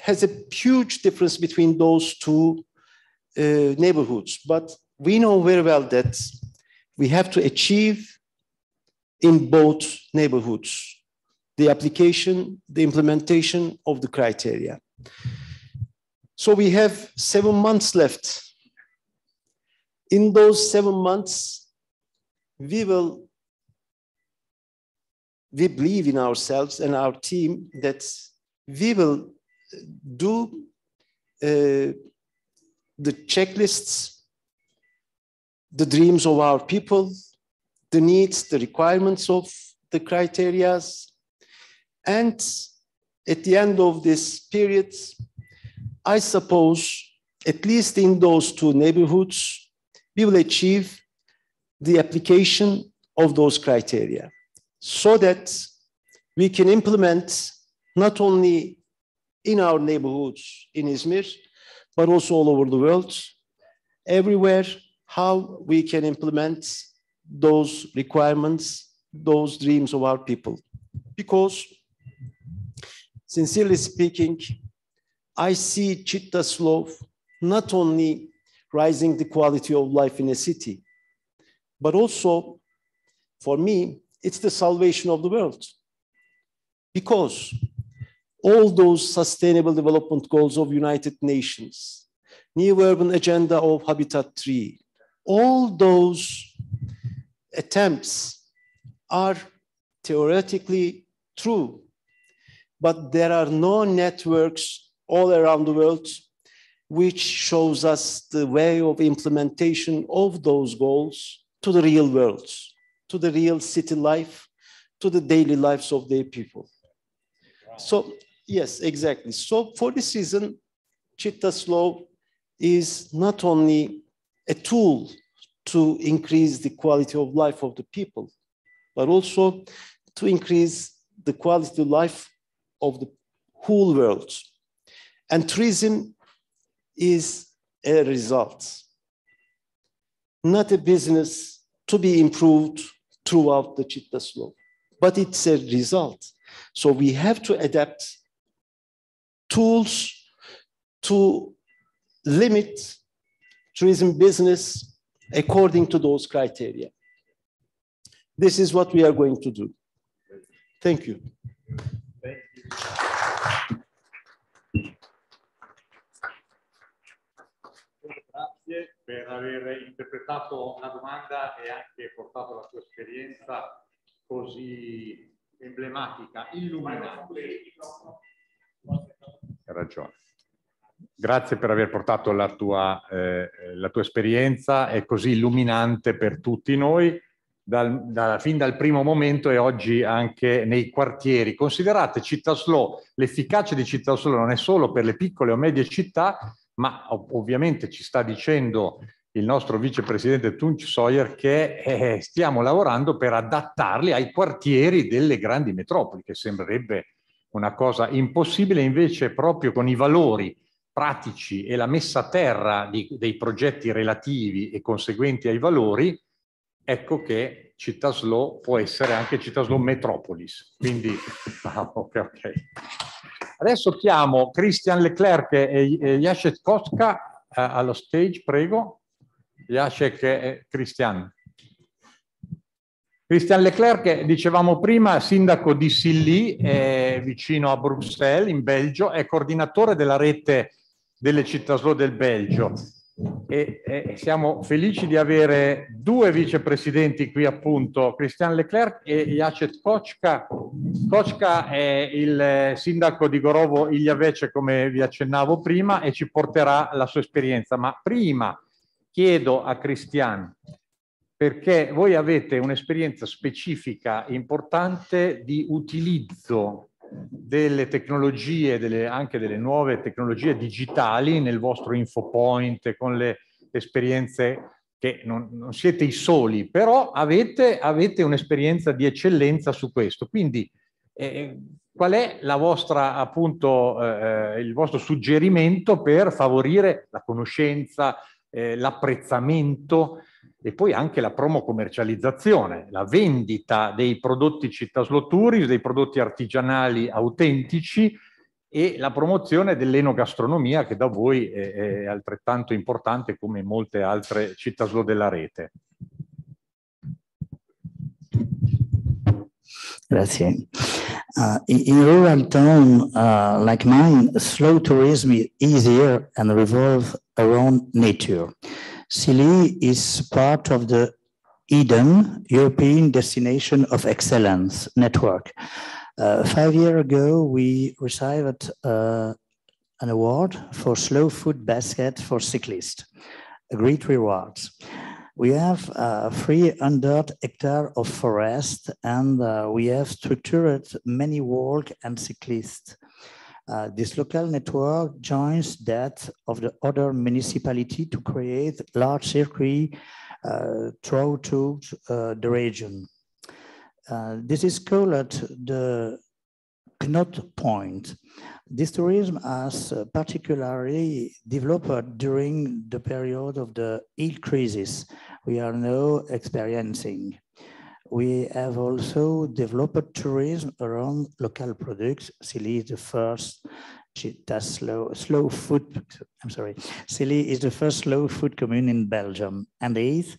Speaker 4: has a huge difference between those two uh, neighborhoods. But we know very well that we have to achieve in both neighborhoods the application, the implementation of the criteria. So we have seven months left. In those seven months, we will, we believe in ourselves and our team that we will do uh, the checklists, the dreams of our people, the needs, the requirements of the criterias, and at the end of this period, I suppose, at least in those two neighborhoods, we will achieve the application of those criteria so that we can implement not only in our neighborhoods in Izmir, but also all over the world, everywhere, how we can implement those requirements, those dreams of our people. Because Sincerely speaking, I see Chitta Slov not only rising the quality of life in a city, but also for me, it's the salvation of the world. Because all those sustainable development goals of United Nations, new urban agenda of Habitat 3, all those attempts are theoretically true but there are no networks all around the world which shows us the way of implementation of those goals to the real world, to the real city life, to the daily lives of their people. Wow. So, yes, exactly. So, for this reason, Chittaslav is not only a tool to increase the quality of life of the people, but also to increase the quality of life of the whole world. And tourism is a result, not a business to be improved throughout the Chitta Slope, but it's a result. So we have to adapt tools to limit tourism business according to those criteria. This is what we are going to do. Thank you.
Speaker 1: Grazie per aver interpretato la domanda e anche portato la tua esperienza così emblematica, illuminante. Hai ragione. Grazie per aver portato la tua, eh, eh la tua esperienza, è così illuminante per tutti noi dal, da, fin dal primo momento e oggi anche nei quartieri. Considerate città slow, l'efficacia di città slow non è solo per le piccole o medie città, ma ov ovviamente ci sta dicendo il nostro vicepresidente Tunch Sawyer che eh, stiamo lavorando per adattarli ai quartieri delle grandi metropoli, che sembrerebbe una cosa impossibile, invece proprio con i valori pratici e la messa a terra di, dei progetti relativi e conseguenti ai valori, ecco che città slow può essere anche città slow metropolis. Quindi, ah, ok, ok. Adesso chiamo Christian Leclerc e, Jacek Koska eh, allo stage, prego. Jacek e Christian. Christian Leclerc, dicevamo prima, sindaco di Silly, eh, vicino a Bruxelles, in Belgio, è coordinatore della rete delle città slow del Belgio e, e, siamo felici di avere due vicepresidenti qui appunto, Christian Leclerc e Jacek Kocka. Kocka è il eh, sindaco di Gorovo Igliavece come vi accennavo prima e ci porterà la sua esperienza, ma prima chiedo a Christian perché voi avete un'esperienza specifica importante di utilizzo delle tecnologie, delle, anche delle nuove tecnologie digitali nel vostro infopoint, con le esperienze che non, non siete i soli, però avete, avete un'esperienza di eccellenza su questo. Quindi eh, qual è la vostra, appunto, eh, eh il vostro suggerimento per favorire la conoscenza, eh, l'apprezzamento e poi anche la promo commercializzazione, la vendita dei prodotti città cittasloturi, dei prodotti artigianali autentici e la promozione dell'enogastronomia che da voi è, è altrettanto importante come in molte altre città della rete.
Speaker 5: Grazie. Uh, in rural town uh, like mine, slow tourism is easier and revolve around nature. Sili is part of the EDEN, European Destination of Excellence Network. Uh, five years ago, we received uh, an award for slow food basket for cyclists, a great reward. We have uh, 300 hectares of forest and uh, we have structured many walk and cyclists uh, this local network joins that of the other municipality to create large circuit uh, throughout uh, the region. Uh, this is called the Knot Point. This tourism has uh, particularly developed during the period of the ill crisis we are now experiencing. We have also developed tourism around local products. Silly is the first that's slow, slow food, I'm sorry. Silly is the first slow food commune in Belgium. And eighth,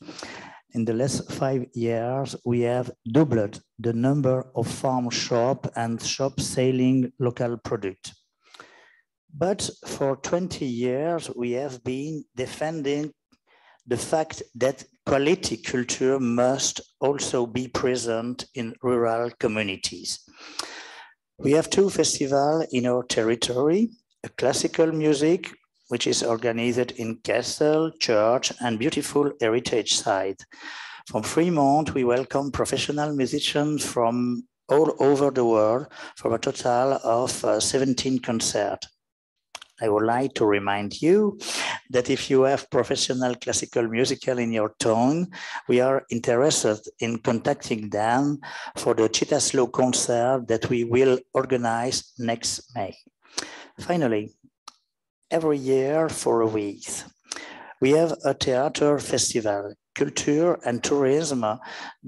Speaker 5: in the last five years, we have doubled the number of farm shop and shop selling local product. But for 20 years, we have been defending the fact that quality culture must also be present in rural communities. We have two festivals in our territory, a classical music, which is organized in castle, church, and beautiful heritage site. From Fremont, we welcome professional musicians from all over the world for a total of uh, 17 concerts. I would like to remind you that if you have professional classical musical in your town, we are interested in contacting them for the Chitaslow concert that we will organize next May. Finally, every year for a week, we have a theater festival. Culture and tourism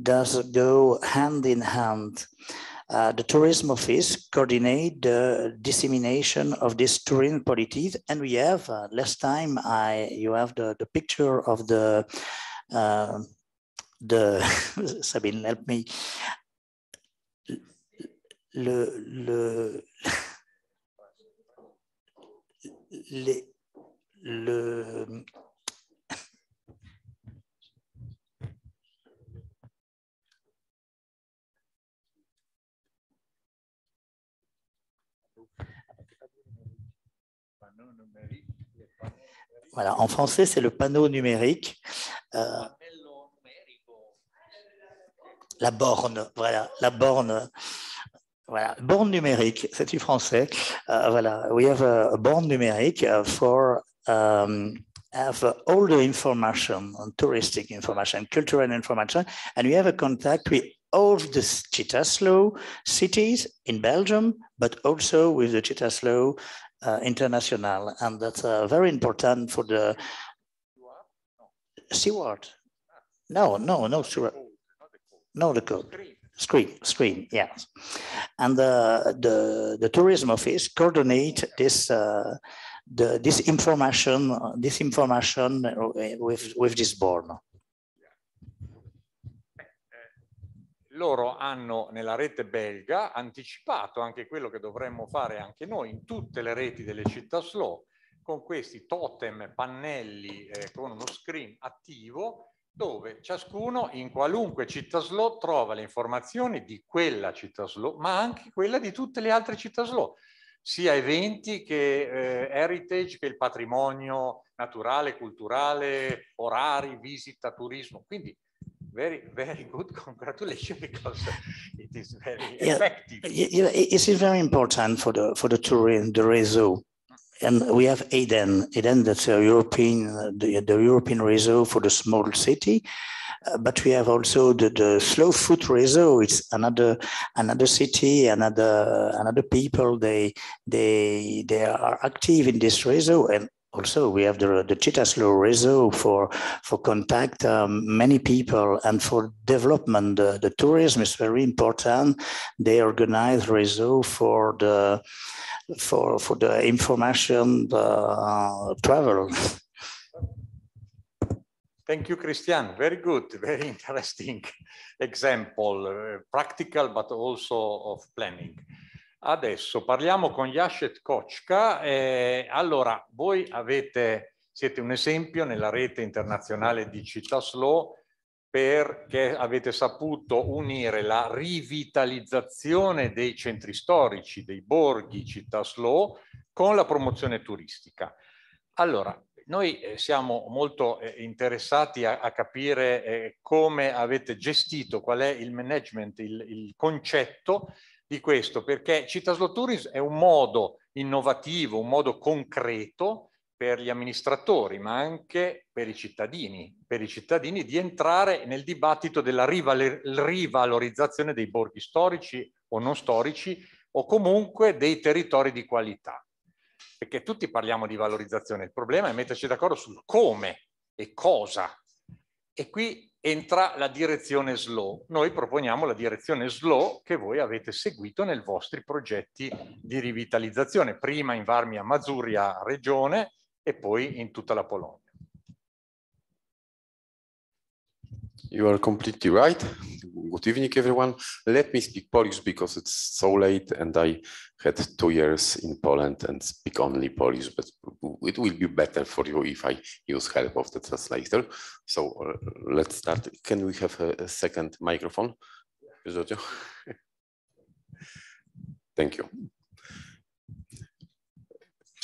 Speaker 5: does go hand in hand uh, the tourism office coordinate the dissemination of this tourism policy, and we have uh, last time I you have the, the picture of the uh, the Sabine help me le le le, le Voilà, en français, c'est le panneau numérique. Euh, la borne, voilà, la borne. Voilà, borne numérique, c'est du français. Euh, voilà, we have a, borne numérique uh, for um, have all the information, touristic information, cultural information, and we have a contact with all the Chitaslo cities in Belgium, but also with the Chitaslo. uh, international, and that's uh, very important for the Steward. No, no, no, Steward. No, the code. Screen, screen, yeah. And uh, the the tourism office coordinate this uh, the this information uh, this information uh, with with this board.
Speaker 1: loro hanno nella rete belga anticipato anche quello che dovremmo fare anche noi in tutte le reti delle città slow con questi totem pannelli eh, con uno screen attivo dove ciascuno in qualunque città slow trova le informazioni di quella città slow ma anche quella di tutte le altre città slow sia eventi che eh, heritage che il patrimonio naturale, culturale, orari, visita, turismo. Quindi very, very good. Congratulations, because uh, it is
Speaker 5: very yeah. effective. Yeah, it is very important for the for the tourism, the réseau. And we have Eden, Eden that's a European, uh, the, the European réseau for the small city. Uh, but we have also the, the slow food réseau. It's another another city, another another people. They they they are active in this réseau, and also we have the, the Chitaslo Rezo for for contact um, many people and for development. The, the, tourism is very important. They organize Rezo for the for for the information the, uh, travel.
Speaker 1: Thank you, Christian. Very good, very interesting example, uh, practical, but also of planning. Adesso parliamo con Yashet Kochka. Eh, allora, voi avete, siete un esempio nella rete internazionale di città slow perché avete saputo unire la rivitalizzazione dei centri storici, dei borghi, città slow, con la promozione turistica. Allora, noi eh, siamo molto eh, interessati a, a capire eh, come avete gestito, qual è il management, il, il concetto di questo, perché Città Tourism è un modo innovativo, un modo concreto per gli amministratori, ma anche per i cittadini, per i cittadini di entrare nel dibattito della rivalorizzazione dei borghi storici o non storici o comunque dei territori di qualità. Perché tutti parliamo di valorizzazione, il problema è metterci d'accordo sul come e cosa e qui entra la direzione slow. Noi proponiamo la direzione slow che voi avete seguito nei vostri progetti di rivitalizzazione, prima in Varmia Mazuria regione e poi in tutta la Polonia.
Speaker 6: You are completely right. Good evening, everyone. Let me speak Polish because it's so late and I had two years in Poland and speak only Polish, but it will be better for you if I use help of the translator. So uh, let's start. Can we have a, a second microphone? Thank you.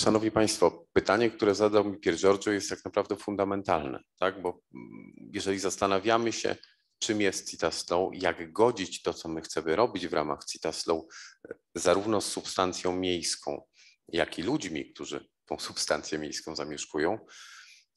Speaker 6: Szanowni Państwo, pytanie, które zadał mi Pierdziorczu jest tak naprawdę fundamentalne, tak? bo mm, jeżeli zastanawiamy się, czym jest CITAS Slow, jak godzić to, co my chcemy robić w ramach CITAS Slow, e, zarówno z substancją miejską, jak i ludźmi, którzy tą substancję miejską zamieszkują,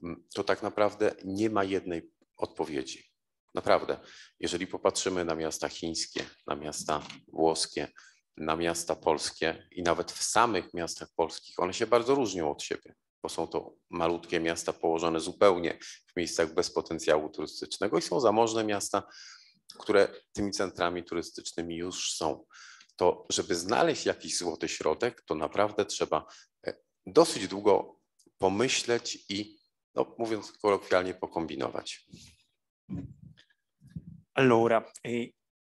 Speaker 6: mm, to tak naprawdę nie ma jednej odpowiedzi. Naprawdę, jeżeli popatrzymy na miasta chińskie, na miasta włoskie, na miasta polskie i nawet w samych miastach polskich one się bardzo różnią od siebie, bo są to malutkie miasta położone zupełnie w miejscach bez potencjału turystycznego i są zamożne miasta, które tymi centrami turystycznymi już są. To, żeby znaleźć jakiś złoty środek, to naprawdę trzeba e, dosyć długo pomyśleć i, no, mówiąc kolokwialnie, pokombinować.
Speaker 7: Allora, e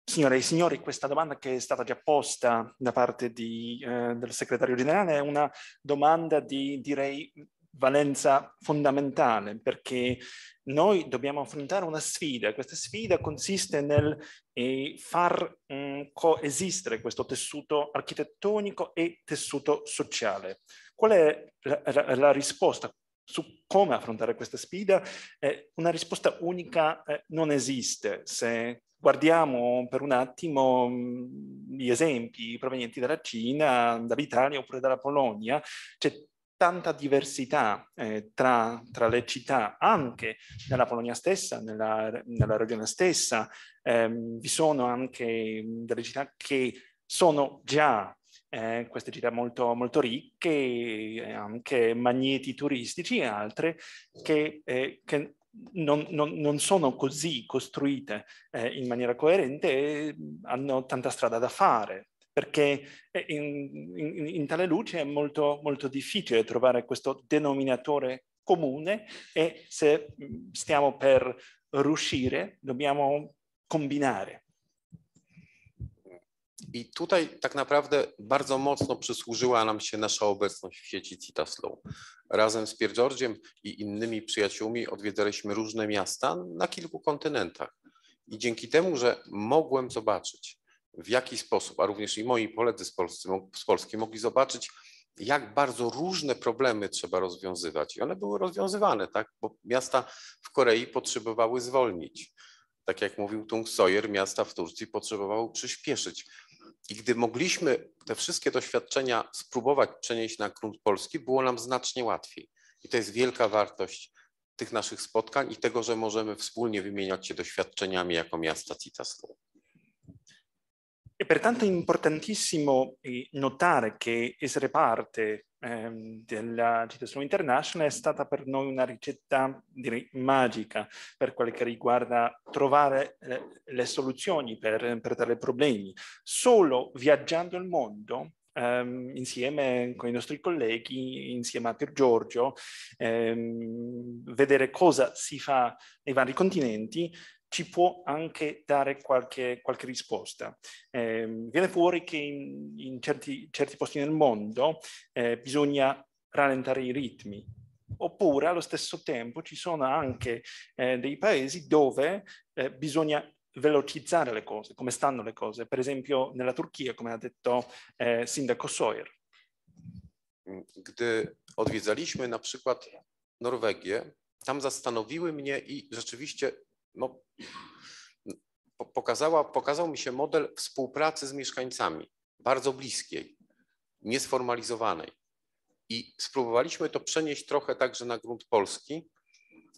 Speaker 7: Signore e signori, questa domanda che è stata già posta da parte di, eh, del segretario generale è una domanda di, direi, valenza fondamentale perché noi dobbiamo affrontare una sfida. Questa sfida consiste nel eh, far mh, mm, coesistere questo tessuto architettonico e tessuto sociale. Qual è la, la, la risposta? su come affrontare questa sfida, eh, una risposta unica eh, non esiste se Guardiamo per un attimo mm, gli esempi provenienti dalla Cina, dall'Italia oppure dalla Polonia. C'è tanta diversità eh, tra, tra, le città, anche nella Polonia stessa, nella, nella regione stessa. Eh, vi sono anche mm, delle città che sono già eh, queste città molto, molto ricche, eh, anche magneti turistici e altre che, eh, che non, non, non, sono così costruite eh, in maniera coerente e hanno tanta strada da fare, perché eh, in, in, in tale luce è molto, molto difficile trovare questo denominatore comune e se mm, stiamo per riuscire dobbiamo combinare
Speaker 6: I tutaj tak naprawdę bardzo mocno przysłużyła nam się nasza obecność w sieci Citaslow. Razem z Pierre i innymi przyjaciółmi odwiedzaliśmy różne miasta na kilku kontynentach. I dzięki temu, że mogłem zobaczyć, w jaki sposób, a również i moi koledzy z Polski, z Polski mogli zobaczyć, jak bardzo różne problemy trzeba rozwiązywać. I one były rozwiązywane, tak? bo miasta w Korei potrzebowały zwolnić. Tak jak mówił Tung Sawyer, miasta w Turcji potrzebowały przyspieszyć i gdy mogliśmy te wszystkie doświadczenia spróbować przenieść na grunt polski, było nam znacznie łatwiej. I to jest wielka wartość tych naszych spotkań i tego, że możemy wspólnie wymieniać się doświadczeniami jako miasta Citaslu.
Speaker 7: È e pertanto importantissimo eh, notare che es parte Ehm, della Citazione International è stata per noi una ricetta direi, magica per quel che riguarda trovare eh, le soluzioni per, per dare problemi. Solo viaggiando il mondo Um, insieme con i nostri colleghi, insieme a Pier Giorgio, um, vedere cosa si fa nei vari continenti ci può anche dare qualche, qualche risposta. Eh, viene fuori che in, in certi, certi, posti nel mondo eh, bisogna rallentare i ritmi, oppure allo stesso tempo ci sono anche eh, dei paesi dove eh, bisogna velocizzare le cose, come stanno le cose, per esempio nella Turchia, come ha detto eh, Sindaco Sawyer. Mm, gdy
Speaker 6: odwiedzaliśmy na przykład Norwegię, tam zastanowiły mnie i rzeczywiście no, pokazała, pokazał mi się model współpracy z mieszkańcami, bardzo bliskiej, niesformalizowanej. I spróbowaliśmy to przenieść trochę także na grunt polski,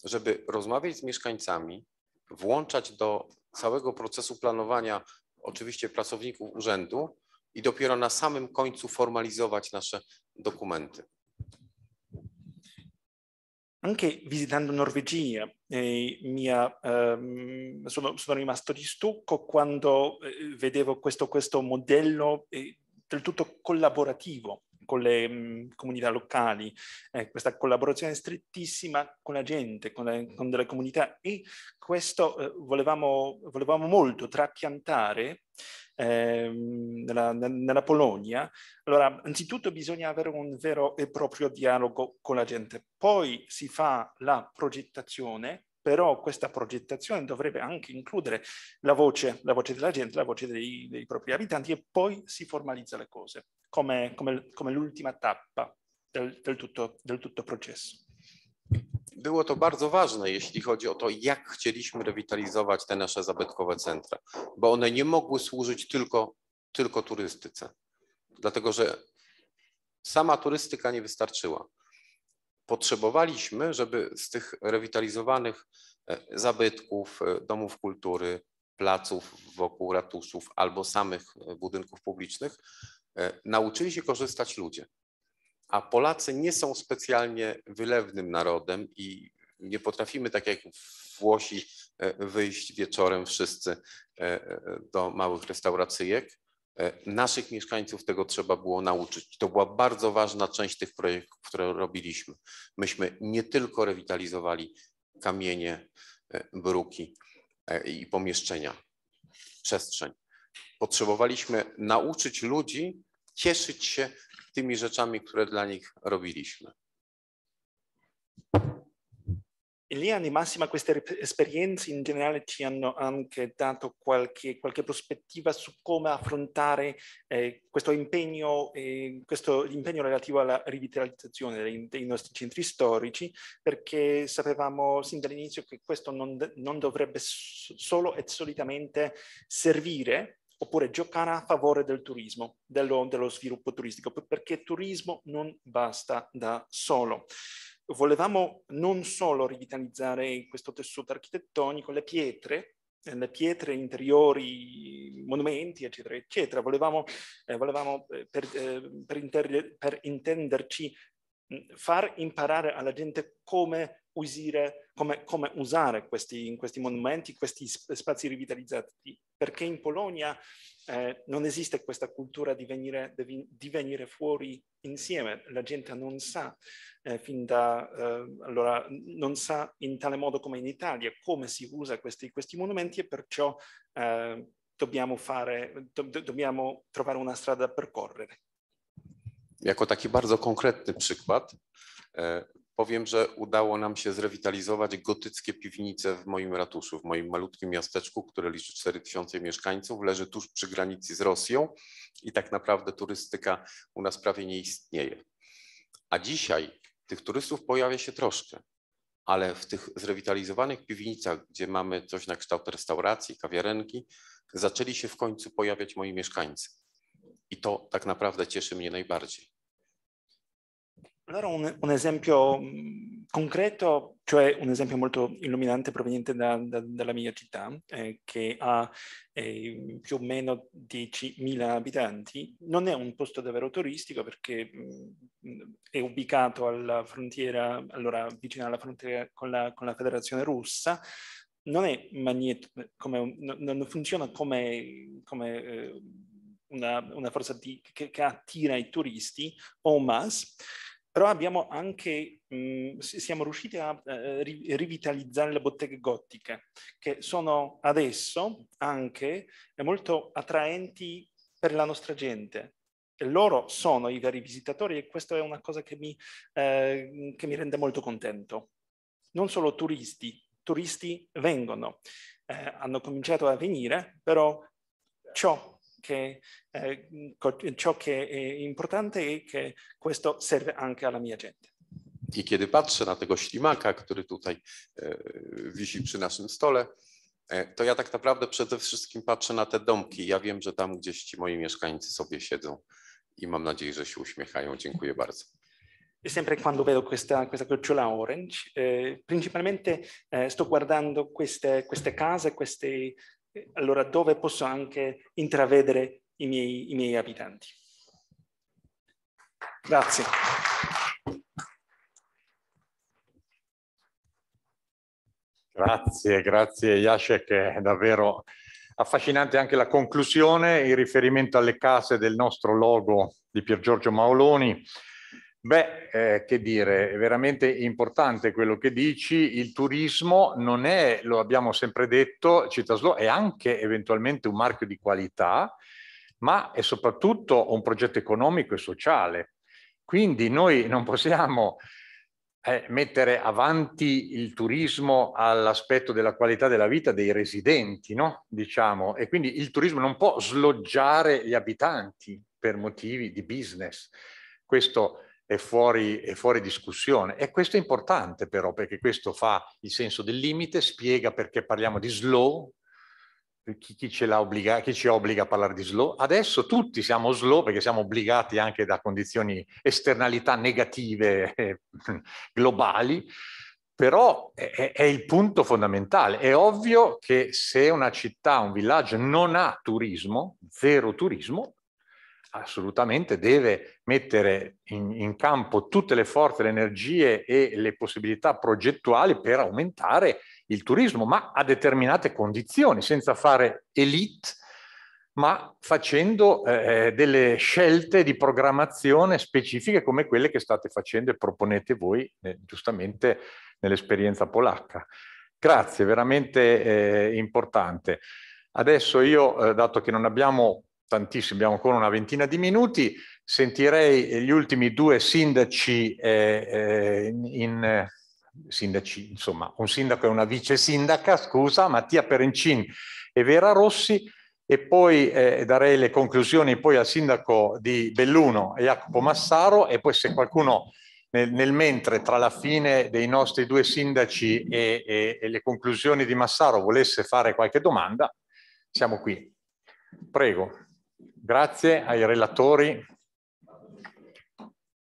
Speaker 6: żeby rozmawiać z mieszkańcami, włączać do całego procesu planowania oczywiście pracowników urzędu i dopiero na samym końcu formalizować nasze dokumenty.
Speaker 7: Anche visitando Norvegia mia, ehm, sono, sono, rimasto di stucco quando eh, vedevo questo, questo modello eh, del tutto collaborativo con le mh, mm, comunità locali, eh, questa collaborazione strettissima con la gente, con, le, con delle comunità e questo eh, volevamo, volevamo molto trapiantare ehm, nella, nella, Polonia. Allora, anzitutto bisogna avere un vero e proprio dialogo con la gente, poi si fa la progettazione però questa progettazione dovrebbe anche includere la voce, la voce della gente, la voce dei, dei, propri abitanti e poi si formalizza le cose come, come, come l'ultima tappa del, del, tutto, del tutto processo.
Speaker 6: Było to bardzo ważne, jeśli chodzi o to, jak chcieliśmy rewitalizować te nasze zabytkowe centra, bo one nie mogły służyć tylko, tylko turystyce, dlatego że sama turystyka nie wystarczyła potrzebowaliśmy, żeby z tych rewitalizowanych e, zabytków, e, domów kultury, placów wokół ratuszów albo samych e, budynków publicznych nauczyli się korzystać ludzie. A Polacy nie są specjalnie wylewnym narodem i nie potrafimy, tak jak Włosi, wyjść wieczorem wszyscy do małych restauracyjek E, naszych mieszkańców tego trzeba było nauczyć. To była bardzo ważna część tych projektów, które robiliśmy. Myśmy nie tylko rewitalizowali kamienie, e, bruki e, i pomieszczenia, przestrzeń. Potrzebowaliśmy nauczyć ludzi cieszyć się tymi rzeczami, które dla nich robiliśmy.
Speaker 7: in linea di massima queste esperienze in generale ci hanno anche dato qualche, qualche prospettiva su come affrontare eh, questo, impegno, eh, questo, impegno, relativo alla rivitalizzazione dei, dei, nostri centri storici, perché sapevamo sin dall'inizio che questo non, non dovrebbe solo e solitamente servire oppure giocare a favore del turismo, dello, dello sviluppo turistico, perché turismo non basta da solo volevamo non solo rivitalizzare questo tessuto architettonico, le pietre, eh, le pietre interiori, monumenti, eccetera, eccetera. Volevamo, eh, volevamo eh, per, eh, per, per intenderci, far imparare alla gente come usire, come, come usare questi, questi, monumenti, questi spazi rivitalizzati, perché in Polonia eh, non esiste questa cultura di venire, di venire, fuori insieme, la gente non sa, eh, fin da, eh, allora, non sa in tale modo come in Italia come si usa questi, questi monumenti e perciò eh, dobbiamo, fare, do, dobbiamo trovare una strada da percorrere.
Speaker 6: Jako taki bardzo konkretny przykład, powiem, że udało nam się zrewitalizować gotyckie piwnice w moim ratuszu, w moim malutkim miasteczku, które liczy 4000 mieszkańców, leży tuż przy granicy z Rosją i tak naprawdę turystyka u nas prawie nie istnieje. A dzisiaj tych turystów pojawia się troszkę, ale w tych zrewitalizowanych piwnicach, gdzie mamy coś na kształt restauracji, kawiarenki, zaczęli się w końcu pojawiać moi mieszkańcy. I to tak naprawdę cieszy mnie najbardziej.
Speaker 7: Allora un, un esempio mm, concreto, cioè un esempio molto illuminante proveniente da, da, dalla mia città, eh, che ha eh, più o meno 10.000 abitanti, non è un posto davvero turistico perché mh, mm, è ubicato alla frontiera, allora vicino alla frontiera con la, con la Federazione Russa, non è magnet, come, non funziona come... come eh, una, una, forza di, che, che attira i turisti, o mass, però abbiamo anche, mh, mm, siamo riusciti a eh, rivitalizzare le botteghe gotiche, che sono adesso anche eh, molto attraenti per la nostra gente. E loro sono i veri visitatori e questa è una cosa che mi, eh, che mi rende molto contento. Non solo turisti, turisti vengono, eh, hanno cominciato a venire, però ciò che, eh, ciò che è importante è e che questo serve anche alla mia gente.
Speaker 6: I kiedy patrzę na tego ślimaka, który tutaj e, wisi przy naszym stole, e, to ja tak naprawdę przede wszystkim patrzę na te domki. Ja wiem, że tam gdzieś ci moi mieszkańcy sobie siedzą i mam nadzieję, że się uśmiechają. Dziękuję bardzo.
Speaker 7: E sempre quando vedo questa, questa gocciola orange, eh, principalmente eh, sto guardando queste, queste case, questi allora dove posso anche intravedere i miei, i miei abitanti. Grazie.
Speaker 1: Grazie, grazie Jacek, è davvero affascinante anche la conclusione, il riferimento alle case del nostro logo di Pier Giorgio Maoloni. Beh, eh, che dire, è veramente importante quello che dici, il turismo non è, lo abbiamo sempre detto, Citaslo è anche eventualmente un marchio di qualità, ma è soprattutto un progetto economico e sociale. Quindi noi non possiamo eh, mettere avanti il turismo all'aspetto della qualità della vita dei residenti, no? Diciamo, e quindi il turismo non può sloggiare gli abitanti per motivi di business. Questo è è fuori, è fuori, discussione. E questo è importante però, perché questo fa il senso del limite, spiega perché parliamo di slow, chi, chi, obbliga, chi, ci obbliga a parlare di slow. Adesso tutti siamo slow perché siamo obbligati anche da condizioni, esternalità negative globali, però è, è il punto fondamentale. È ovvio che se una città, un villaggio non ha turismo, zero turismo, assolutamente deve mettere in, in, campo tutte le forze, le energie e le possibilità progettuali per aumentare il turismo, ma a determinate condizioni, senza fare elite, ma facendo eh, eh delle scelte di programmazione specifiche come quelle che state facendo e proponete voi eh, giustamente nell'esperienza polacca. Grazie, veramente eh, importante. Adesso io, eh, dato che non abbiamo tantissimi, abbiamo ancora una ventina di minuti, sentirei gli ultimi due sindaci eh, eh in, eh, sindaci, insomma, un sindaco e una vice sindaca, scusa, Mattia Perencin e Vera Rossi, e poi eh, darei le conclusioni poi al sindaco di Belluno, Jacopo Massaro, e poi se qualcuno nel, nel mentre tra la fine dei nostri due sindaci e, e, e le conclusioni di Massaro volesse fare qualche domanda, siamo qui. Prego. Grazie ai relatori.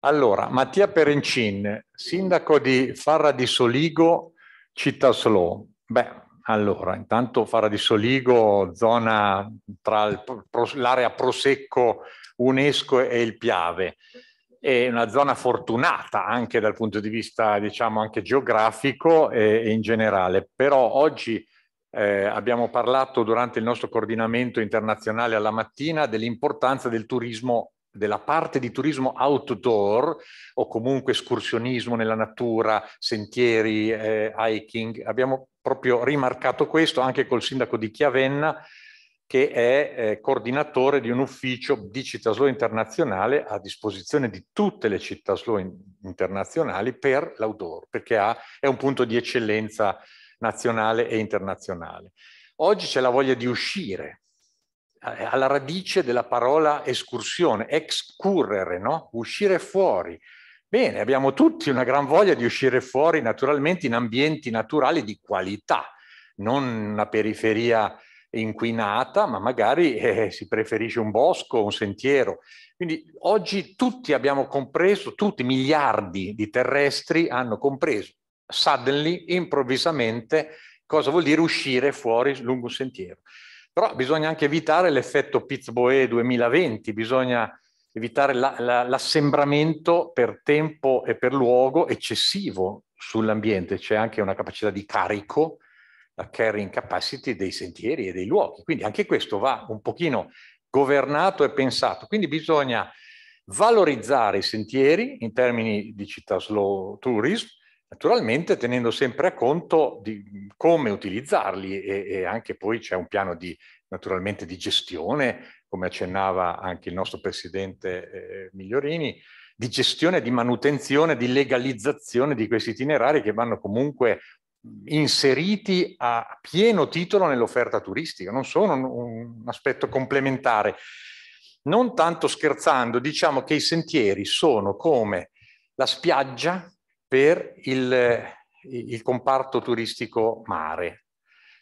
Speaker 1: Allora, Mattia Perencin, sindaco di Farra di Soligo, città Slow. Beh, allora, intanto Farra di Soligo, zona tra l'area Prosecco UNESCO e il Piave. È una zona fortunata anche dal punto di vista, diciamo, anche geografico e, e in generale, però oggi eh, abbiamo parlato durante il nostro coordinamento internazionale alla mattina dell'importanza del turismo, della parte di turismo outdoor o comunque escursionismo nella natura, sentieri, eh, hiking. Abbiamo proprio rimarcato questo anche col sindaco di Chiavenna che è eh, coordinatore di un ufficio di città slow internazionale a disposizione di tutte le città slow in, internazionali per l'outdoor, perché ha, è un punto di eccellenza nazionale e internazionale. Oggi c'è la voglia di uscire eh, alla radice della parola escursione, excurrere, no? uscire fuori. Bene, abbiamo tutti una gran voglia di uscire fuori, naturalmente in ambienti naturali di qualità, non una periferia inquinata, ma magari eh, si preferisce un bosco, un sentiero. Quindi oggi tutti abbiamo compreso, tutti miliardi di terrestri hanno compreso suddenly, improvvisamente, cosa vuol dire uscire fuori lungo un sentiero. Però bisogna anche evitare l'effetto Pizzboe 2020, bisogna evitare la, la, l'assembramento per tempo e per luogo eccessivo sull'ambiente, c'è anche una capacità di carico, la carrying capacity dei sentieri e dei luoghi, quindi anche questo va un pochino governato e pensato, quindi bisogna valorizzare i sentieri in termini di città slow tourism, Naturalmente tenendo sempre a conto di come utilizzarli e, e anche poi c'è un piano di, naturalmente di gestione, come accennava anche il nostro presidente eh, Migliorini, di gestione, di manutenzione, di legalizzazione di questi itinerari che vanno comunque inseriti a pieno titolo nell'offerta turistica, non sono un aspetto complementare. Non tanto scherzando, diciamo che i sentieri sono come la spiaggia per il, il comparto turistico mare.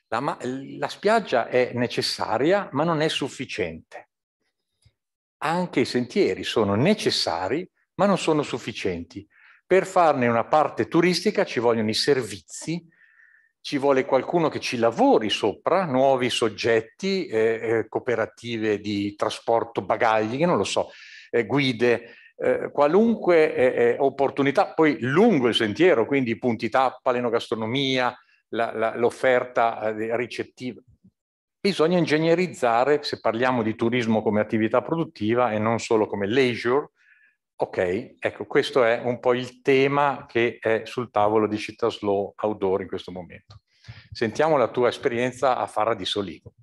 Speaker 1: La, la spiaggia è necessaria, ma non è sufficiente. Anche i sentieri sono necessari, ma non sono sufficienti. Per farne una parte turistica ci vogliono i servizi, ci vuole qualcuno che ci lavori sopra, nuovi soggetti, eh, eh cooperative di trasporto bagagli, che non lo so, eh, guide, eh, qualunque eh, eh, opportunità, poi lungo il sentiero, quindi punti tappa, l'enogastronomia, l'offerta eh, ricettiva. Bisogna ingegnerizzare, se parliamo di turismo come attività produttiva e non solo come leisure, ok, ecco, questo è un po' il tema che è sul tavolo di Città Slow Outdoor in questo momento. Sentiamo la tua
Speaker 8: esperienza a Fara di Soligo.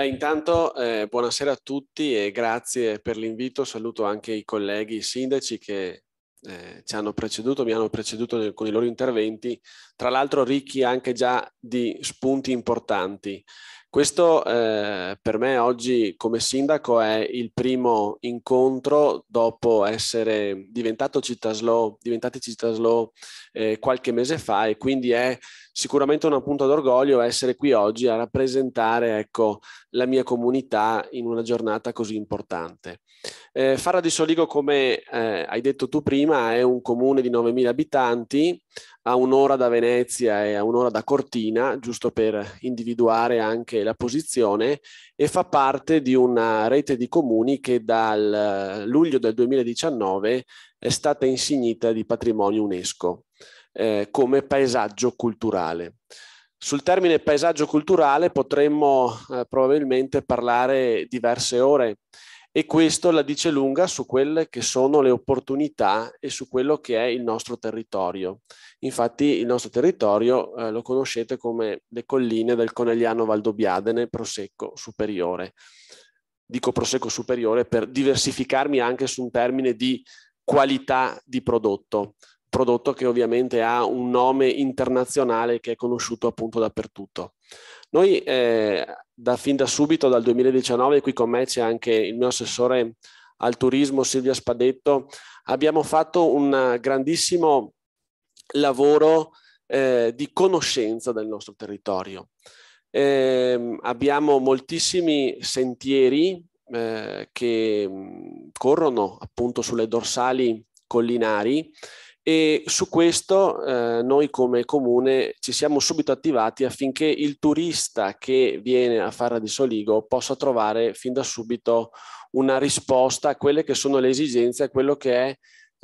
Speaker 8: Beh, intanto eh, buonasera a tutti e grazie per l'invito. Saluto anche i colleghi i sindaci che eh, ci hanno preceduto, mi hanno preceduto con i loro interventi, tra l'altro ricchi anche già di spunti importanti. Questo eh, per me oggi come sindaco è il primo incontro dopo essere diventato Cittadslow, diventati Cittadslow eh, qualche mese fa e quindi è sicuramente una punta d'orgoglio essere qui oggi a rappresentare ecco, la mia comunità in una giornata così importante. Eh, Farra di Soligo, come eh, hai detto tu prima, è un comune di 9.000 abitanti, a un'ora da Venezia e a un'ora da Cortina, giusto per individuare anche la posizione, e fa parte di una rete di comuni che dal eh, luglio del 2019 è stata insignita di patrimonio UNESCO eh, come paesaggio culturale. Sul termine paesaggio culturale potremmo eh, probabilmente parlare diverse ore e questo la dice lunga su quelle che sono le opportunità e su quello che è il nostro territorio. Infatti il nostro territorio eh, lo conoscete come le colline del Conegliano Valdobbiadene, Prosecco Superiore. Dico Prosecco Superiore per diversificarmi anche su un termine di qualità di prodotto prodotto che ovviamente ha un nome internazionale che è conosciuto appunto dappertutto. Noi eh, da fin da subito, dal 2019, qui con me c'è anche il mio assessore al turismo Silvia Spadetto, abbiamo fatto un grandissimo lavoro eh, di conoscenza del nostro territorio. Eh, abbiamo moltissimi sentieri eh, che mm, corrono appunto sulle dorsali collinari e su questo eh, noi come comune ci siamo subito attivati affinché il turista che viene a Farra di Soligo possa trovare fin da subito una risposta a quelle che sono le esigenze, a quello che è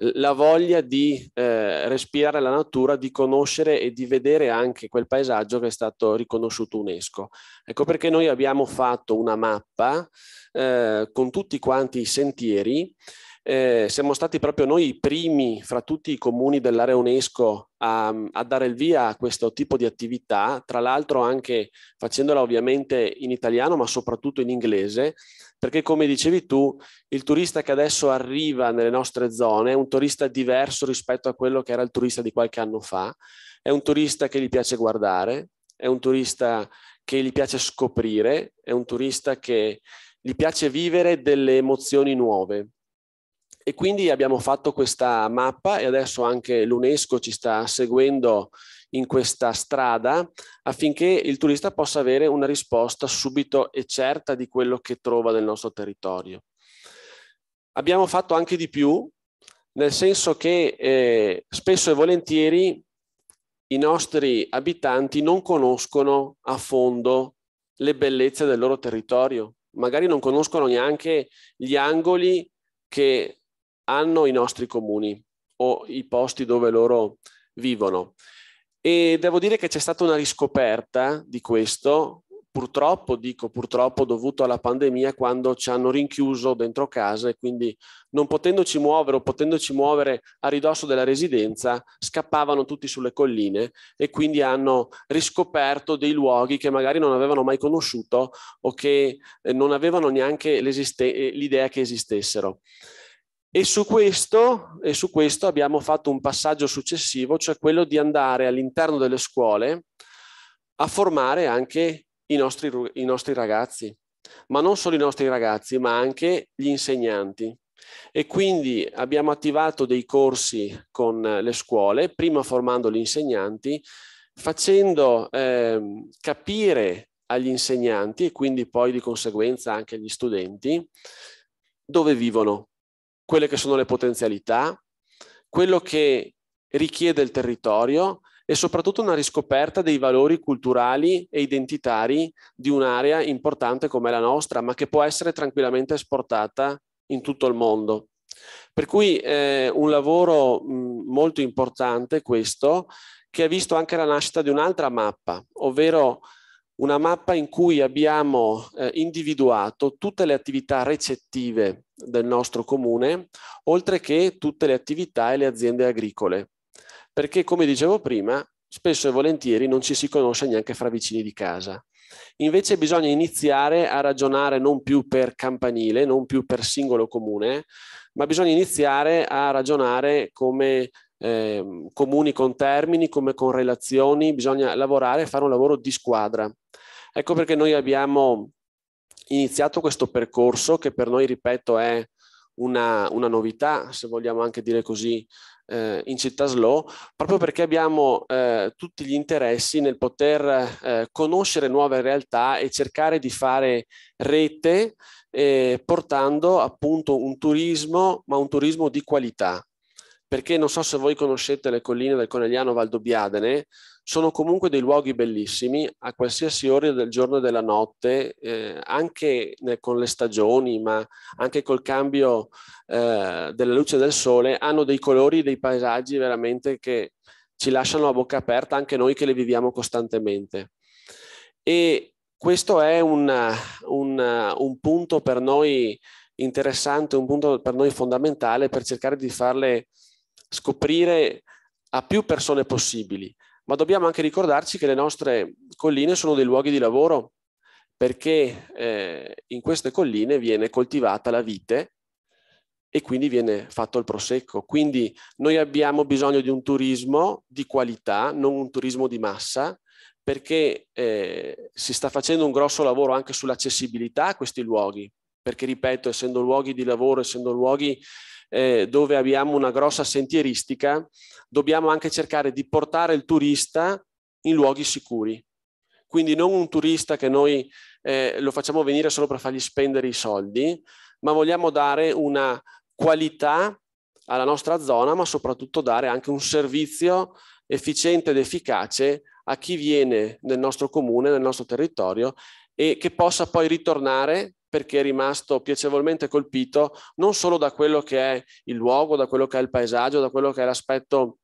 Speaker 8: la voglia di eh, respirare la natura, di conoscere e di vedere anche quel paesaggio che è stato riconosciuto UNESCO. Ecco perché noi abbiamo fatto una mappa eh, con tutti quanti i sentieri eh, siamo stati proprio noi i primi fra tutti i comuni dell'area UNESCO a, a, dare il via a questo tipo di attività, tra l'altro anche facendola ovviamente in italiano ma soprattutto in inglese, perché come dicevi tu, il turista che adesso arriva nelle nostre zone è un turista diverso rispetto a quello che era il turista di qualche anno fa, è un turista che gli piace guardare, è un turista che gli piace scoprire, è un turista che gli piace vivere delle emozioni nuove e quindi abbiamo fatto questa mappa e adesso anche l'UNESCO ci sta seguendo in questa strada affinché il turista possa avere una risposta subito e certa di quello che trova nel nostro territorio. Abbiamo fatto anche di più, nel senso che eh, spesso e volentieri i nostri abitanti non conoscono a fondo le bellezze del loro territorio, magari non conoscono neanche gli angoli che hanno i nostri comuni o i posti dove loro vivono. E devo dire che c'è stata una riscoperta di questo, purtroppo, dico purtroppo, dovuto alla pandemia, quando ci hanno rinchiuso dentro casa e quindi non potendoci muovere o potendoci muovere a ridosso della residenza, scappavano tutti sulle colline e quindi hanno riscoperto dei luoghi che magari non avevano mai conosciuto o che eh, non avevano neanche eh, l'idea che esistessero. E su, questo, e su questo abbiamo fatto un passaggio successivo, cioè quello di andare all'interno delle scuole a formare anche i nostri, i nostri ragazzi, ma non solo i nostri ragazzi, ma anche gli insegnanti. E quindi abbiamo attivato dei corsi con le scuole, prima formando gli insegnanti, facendo eh, capire agli insegnanti e quindi poi di conseguenza anche agli studenti dove vivono, quelle che sono le potenzialità, quello che richiede il territorio e soprattutto una riscoperta dei valori culturali e identitari di un'area importante come la nostra, ma che può essere tranquillamente esportata in tutto il mondo. Per cui è un lavoro molto importante questo, che ha visto anche la nascita di un'altra mappa, ovvero una mappa in cui abbiamo eh, individuato tutte le attività recettive del nostro comune, oltre che tutte le attività e le aziende agricole, perché come dicevo prima, spesso e volentieri non ci si conosce neanche fra vicini di casa. Invece bisogna iniziare a ragionare non più per campanile, non più per singolo comune, ma bisogna iniziare a ragionare come eh, comuni con termini, come con relazioni, bisogna lavorare e fare un lavoro di squadra. Ecco perché noi abbiamo iniziato questo percorso che per noi, ripeto, è una, una novità, se vogliamo anche dire così, eh, in città slow, proprio perché abbiamo eh, tutti gli interessi nel poter eh, conoscere nuove realtà e cercare di fare rete eh, portando appunto un turismo, ma un turismo di qualità. Perché non so se voi conoscete le colline del Conegliano Valdobbiadene, sono comunque dei luoghi bellissimi a qualsiasi ora del giorno e della notte, eh, anche con le stagioni, ma anche col cambio eh, della luce del sole, hanno dei colori, dei paesaggi veramente che ci lasciano a bocca aperta anche noi che le viviamo costantemente. E questo è un, un, un punto per noi interessante, un punto per noi fondamentale per cercare di farle scoprire a più persone possibili ma dobbiamo anche ricordarci che le nostre colline sono dei luoghi di lavoro, perché eh, in queste colline viene coltivata la vite e quindi viene fatto il prosecco. Quindi noi abbiamo bisogno di un turismo di qualità, non un turismo di massa, perché eh, si sta facendo un grosso lavoro anche sull'accessibilità a questi luoghi, perché ripeto, essendo luoghi di lavoro, essendo luoghi eh, dove abbiamo una grossa sentieristica, dobbiamo anche cercare di portare il turista in luoghi sicuri. Quindi non un turista che noi eh, lo facciamo venire solo per fargli spendere i soldi, ma vogliamo dare una qualità alla nostra zona, ma soprattutto dare anche un servizio efficiente ed efficace a chi viene nel nostro comune, nel nostro territorio e che possa poi ritornare perché è rimasto piacevolmente colpito non solo da quello che è il luogo, da quello che è il paesaggio, da quello che è l'aspetto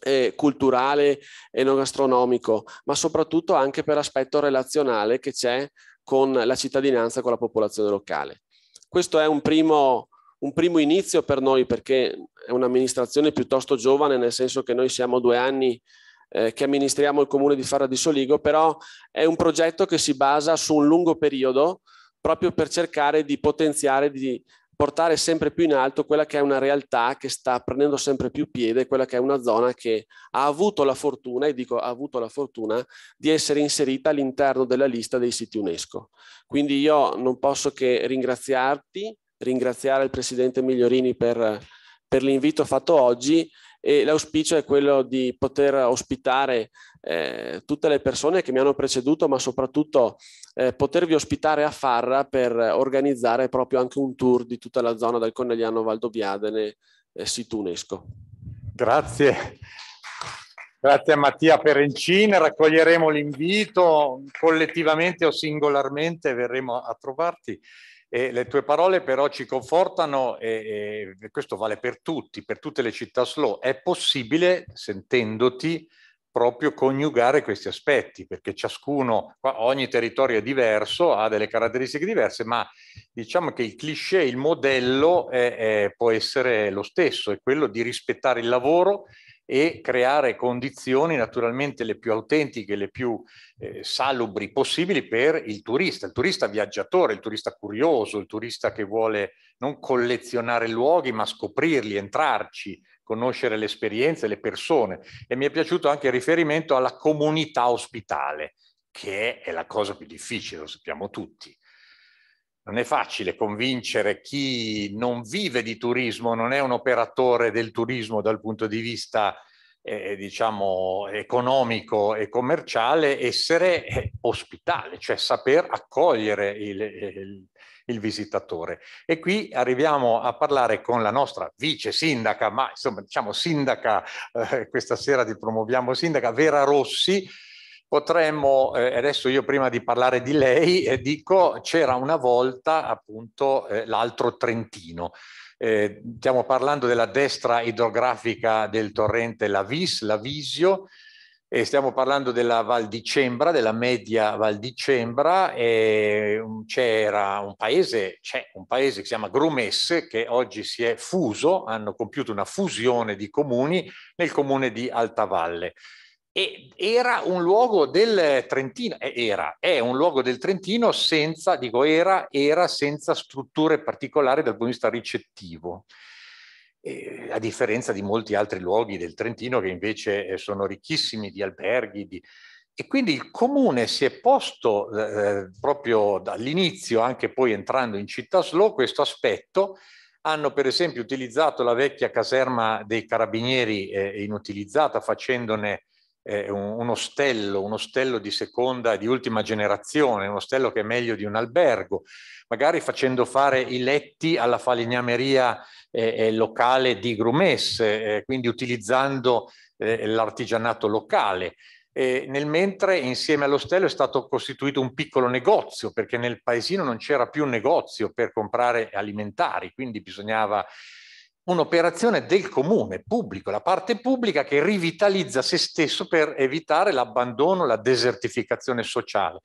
Speaker 8: eh, culturale e non gastronomico, ma soprattutto anche per l'aspetto relazionale che c'è con la cittadinanza, con la popolazione locale. Questo è un primo, un primo inizio per noi perché è un'amministrazione piuttosto giovane, nel senso che noi siamo due anni eh, che amministriamo il comune di Farra di Soligo, però è un progetto che si basa su un lungo periodo proprio per cercare di potenziare, di portare sempre più in alto quella che è una realtà che sta prendendo sempre più piede, quella che è una zona che ha avuto la fortuna, e dico ha avuto la fortuna, di essere inserita all'interno della lista dei siti UNESCO. Quindi io non posso che ringraziarti, ringraziare il Presidente Migliorini per, per l'invito fatto oggi e l'auspicio è quello di poter ospitare eh, tutte le persone che mi hanno preceduto, ma soprattutto eh, potervi ospitare a Farra per organizzare proprio anche un tour di tutta la zona del Conegliano Valdobiadene, eh, sito UNESCO. Grazie. Grazie a Mattia Perencin, raccoglieremo l'invito
Speaker 1: collettivamente o singolarmente, verremo a trovarti. E le tue parole però ci confortano e, e questo vale per tutti, per tutte le città slow. È possibile, sentendoti, proprio coniugare questi aspetti, perché ciascuno, ogni territorio è diverso, ha delle caratteristiche diverse, ma diciamo che il cliché, il modello è, è, può essere lo stesso, è quello di rispettare il lavoro e creare condizioni naturalmente le più autentiche, le più eh, salubri possibili per il turista, il turista viaggiatore, il turista curioso, il turista che vuole non collezionare luoghi ma scoprirli, entrarci, conoscere le esperienze, le persone e mi è piaciuto anche il riferimento alla comunità ospitale, che è la cosa più difficile, lo sappiamo tutti. Non è facile convincere chi non vive di turismo, non è un operatore del turismo dal punto di vista eh, diciamo, economico e commerciale essere eh, ospitale, cioè saper accogliere il, eh, il, il, visitatore. E qui arriviamo a parlare con la nostra vice sindaca, ma insomma diciamo sindaca, eh, questa sera ti promuoviamo sindaca, Vera Rossi, potremmo, eh, adesso io prima di parlare di lei, eh, dico c'era una volta appunto eh, l'altro Trentino. Eh, stiamo parlando della destra idrografica del torrente Lavis, Lavisio, e stiamo parlando della Val di Cembra, della media Val di Cembra, c'era un paese, c'è un paese che si chiama Grumesse che oggi si è fuso, hanno compiuto una fusione di comuni nel comune di Altavalle e era un luogo del Trentino, era, è un luogo del Trentino senza, dico era, era senza strutture particolari dal punto di vista ricettivo, a differenza di molti altri luoghi del Trentino che invece eh, sono ricchissimi di alberghi. Di... E quindi il comune si è posto eh, proprio dall'inizio, anche poi entrando in città slow, questo aspetto hanno per esempio utilizzato la vecchia caserma dei carabinieri eh, inutilizzata facendone eh, un, ostello, un ostello di seconda, di ultima generazione, un ostello che è meglio di un albergo, magari facendo fare i letti alla falegnameria eh, eh, locale di Grumesse, eh, quindi utilizzando eh, l'artigianato locale. E nel mentre insieme all'ostello è stato costituito un piccolo negozio perché nel paesino non c'era più un negozio per comprare alimentari, quindi bisognava un'operazione del comune, pubblico, la parte pubblica che rivitalizza se stesso per evitare l'abbandono, la desertificazione sociale.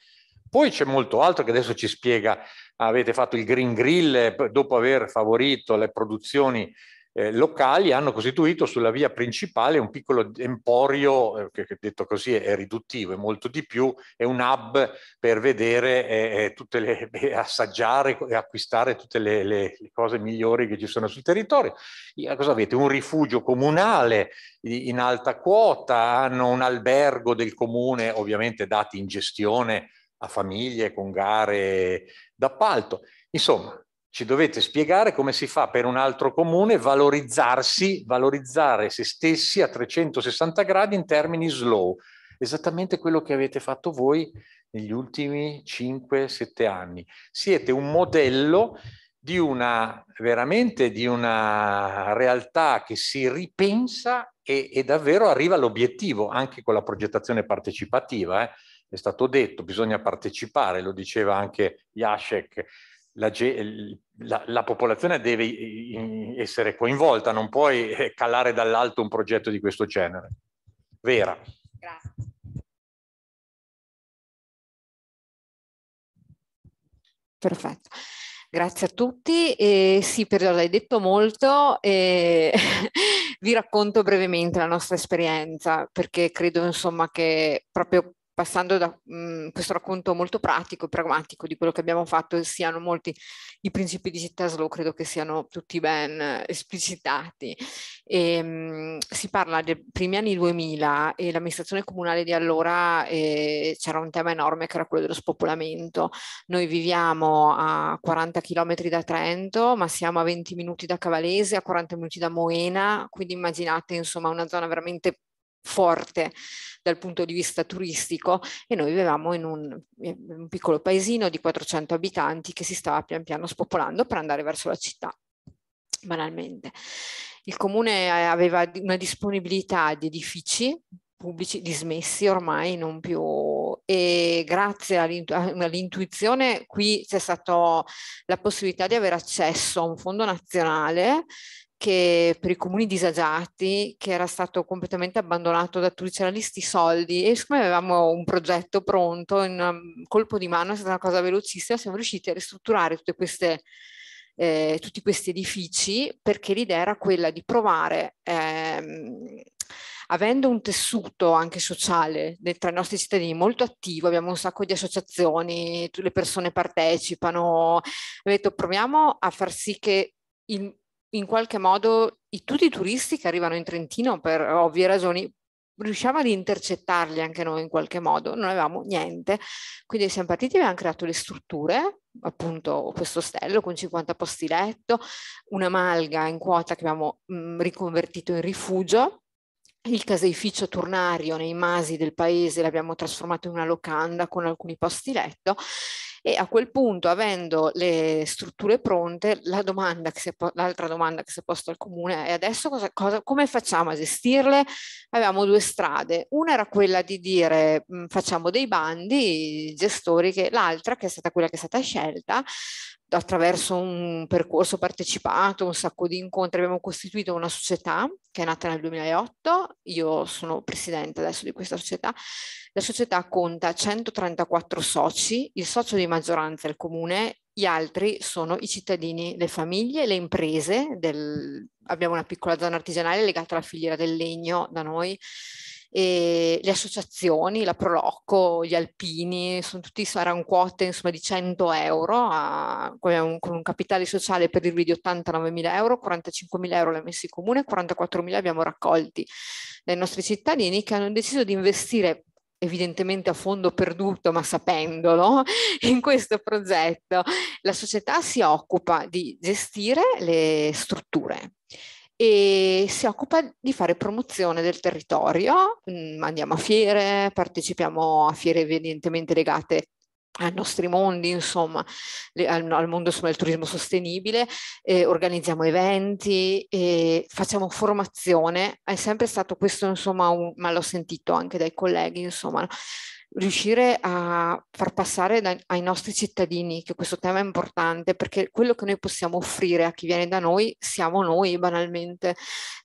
Speaker 1: Poi c'è molto altro che adesso ci spiega, avete fatto il Green Grill eh, dopo aver favorito le produzioni eh, locali hanno costituito sulla via principale un piccolo emporio, eh, che detto così è, è, riduttivo, è molto di più, è un hub per vedere, eh, eh tutte le, assaggiare e acquistare tutte le, le, le, cose migliori che ci sono sul territorio. E, cosa avete? Un rifugio comunale in alta quota, hanno un albergo del comune, ovviamente dati in gestione a famiglie con gare d'appalto. Insomma, ci dovete spiegare come si fa per un altro comune valorizzarsi, valorizzare se stessi a 360 gradi in termini slow, esattamente quello che avete fatto voi negli ultimi 5-7 anni. Siete un modello di una veramente di una realtà che si ripensa e, e davvero arriva all'obiettivo anche con la progettazione partecipativa. Eh. È stato detto, bisogna partecipare, lo diceva anche Jacek la, la, la, popolazione deve essere coinvolta, non puoi eh, calare dall'alto un progetto di questo
Speaker 4: genere. Vera. Grazie.
Speaker 9: Perfetto. Grazie a tutti. Eh, sì, per l'hai detto molto. Eh, vi racconto brevemente la nostra esperienza perché credo insomma che proprio passando da mh, mm, questo racconto molto pratico e pragmatico di quello che abbiamo fatto, siano molti i principi di città Tesla, credo che siano tutti ben eh, esplicitati. E, ehm, mh, si parla dei primi anni 2000 e l'amministrazione comunale di allora eh, c'era un tema enorme che era quello dello spopolamento. Noi viviamo a 40 km da Trento, ma siamo a 20 minuti da Cavalese, a 40 minuti da Moena, quindi immaginate insomma una zona veramente forte dal punto di vista turistico e noi vivevamo in un, in un piccolo paesino di 400 abitanti che si stava pian piano spopolando per andare verso la città banalmente. Il comune eh, aveva una disponibilità di edifici pubblici dismessi ormai non più e grazie all'intu- all'intuizione qui c'è stata la possibilità di avere accesso a un fondo nazionale che per i comuni disagiati che era stato completamente abbandonato da tutti, c'erano lì sti soldi e siccome avevamo un progetto pronto in un um, colpo di mano, è stata una cosa velocissima, siamo riusciti a ristrutturare tutte queste eh, tutti questi edifici perché l'idea era quella di provare, ehm, avendo un tessuto anche sociale tra i nostri cittadini molto attivo, abbiamo un sacco di associazioni, le persone partecipano, ho detto proviamo a far sì che il, in qualche modo i, tutti i turisti che arrivano in Trentino per ovvie ragioni riusciamo ad intercettarli anche noi in qualche modo, non avevamo niente. Quindi siamo partiti, e abbiamo creato le strutture, appunto questo ostello con 50 posti letto, una malga in quota che abbiamo mh, mm, riconvertito in rifugio, il caseificio turnario nei masi del paese l'abbiamo trasformato in una locanda con alcuni posti letto e a quel punto avendo le strutture pronte la domanda l'altra domanda che si è posta al comune è adesso cosa, cosa, come facciamo a gestirle? Avevamo due strade, una era quella di dire mh, mm, facciamo dei bandi gestori che l'altra che è stata quella che è stata scelta attraverso un percorso partecipato, un sacco di incontri, abbiamo costituito una società che è nata nel 2008, io sono presidente adesso di questa società, la società conta 134 soci, il socio di maggioranza è il comune, gli altri sono i cittadini, le famiglie, le imprese, del... abbiamo una piccola zona artigianale legata alla filiera del legno da noi e le associazioni, la Prolocco, gli alpini, sono tutti, saranno quote insomma, di 100 euro a, con, un, capitale sociale per dirvi di 89 mila euro, 45 mila euro le messi in comune, 44 mila abbiamo raccolti dai nostri cittadini che hanno deciso di investire evidentemente a fondo perduto, ma sapendolo, in questo progetto la società si occupa di gestire le strutture e si occupa di fare promozione del territorio. Mm, andiamo a fiere, partecipiamo a fiere evidentemente legate ai nostri mondi, insomma, al, mondo insomma, del turismo sostenibile, eh, organizziamo eventi, eh, facciamo formazione, è sempre stato questo, insomma, un, ma l'ho sentito anche dai colleghi, insomma, riuscire a far passare da, ai nostri cittadini che questo tema è importante perché quello che noi possiamo offrire a chi viene da noi siamo noi banalmente,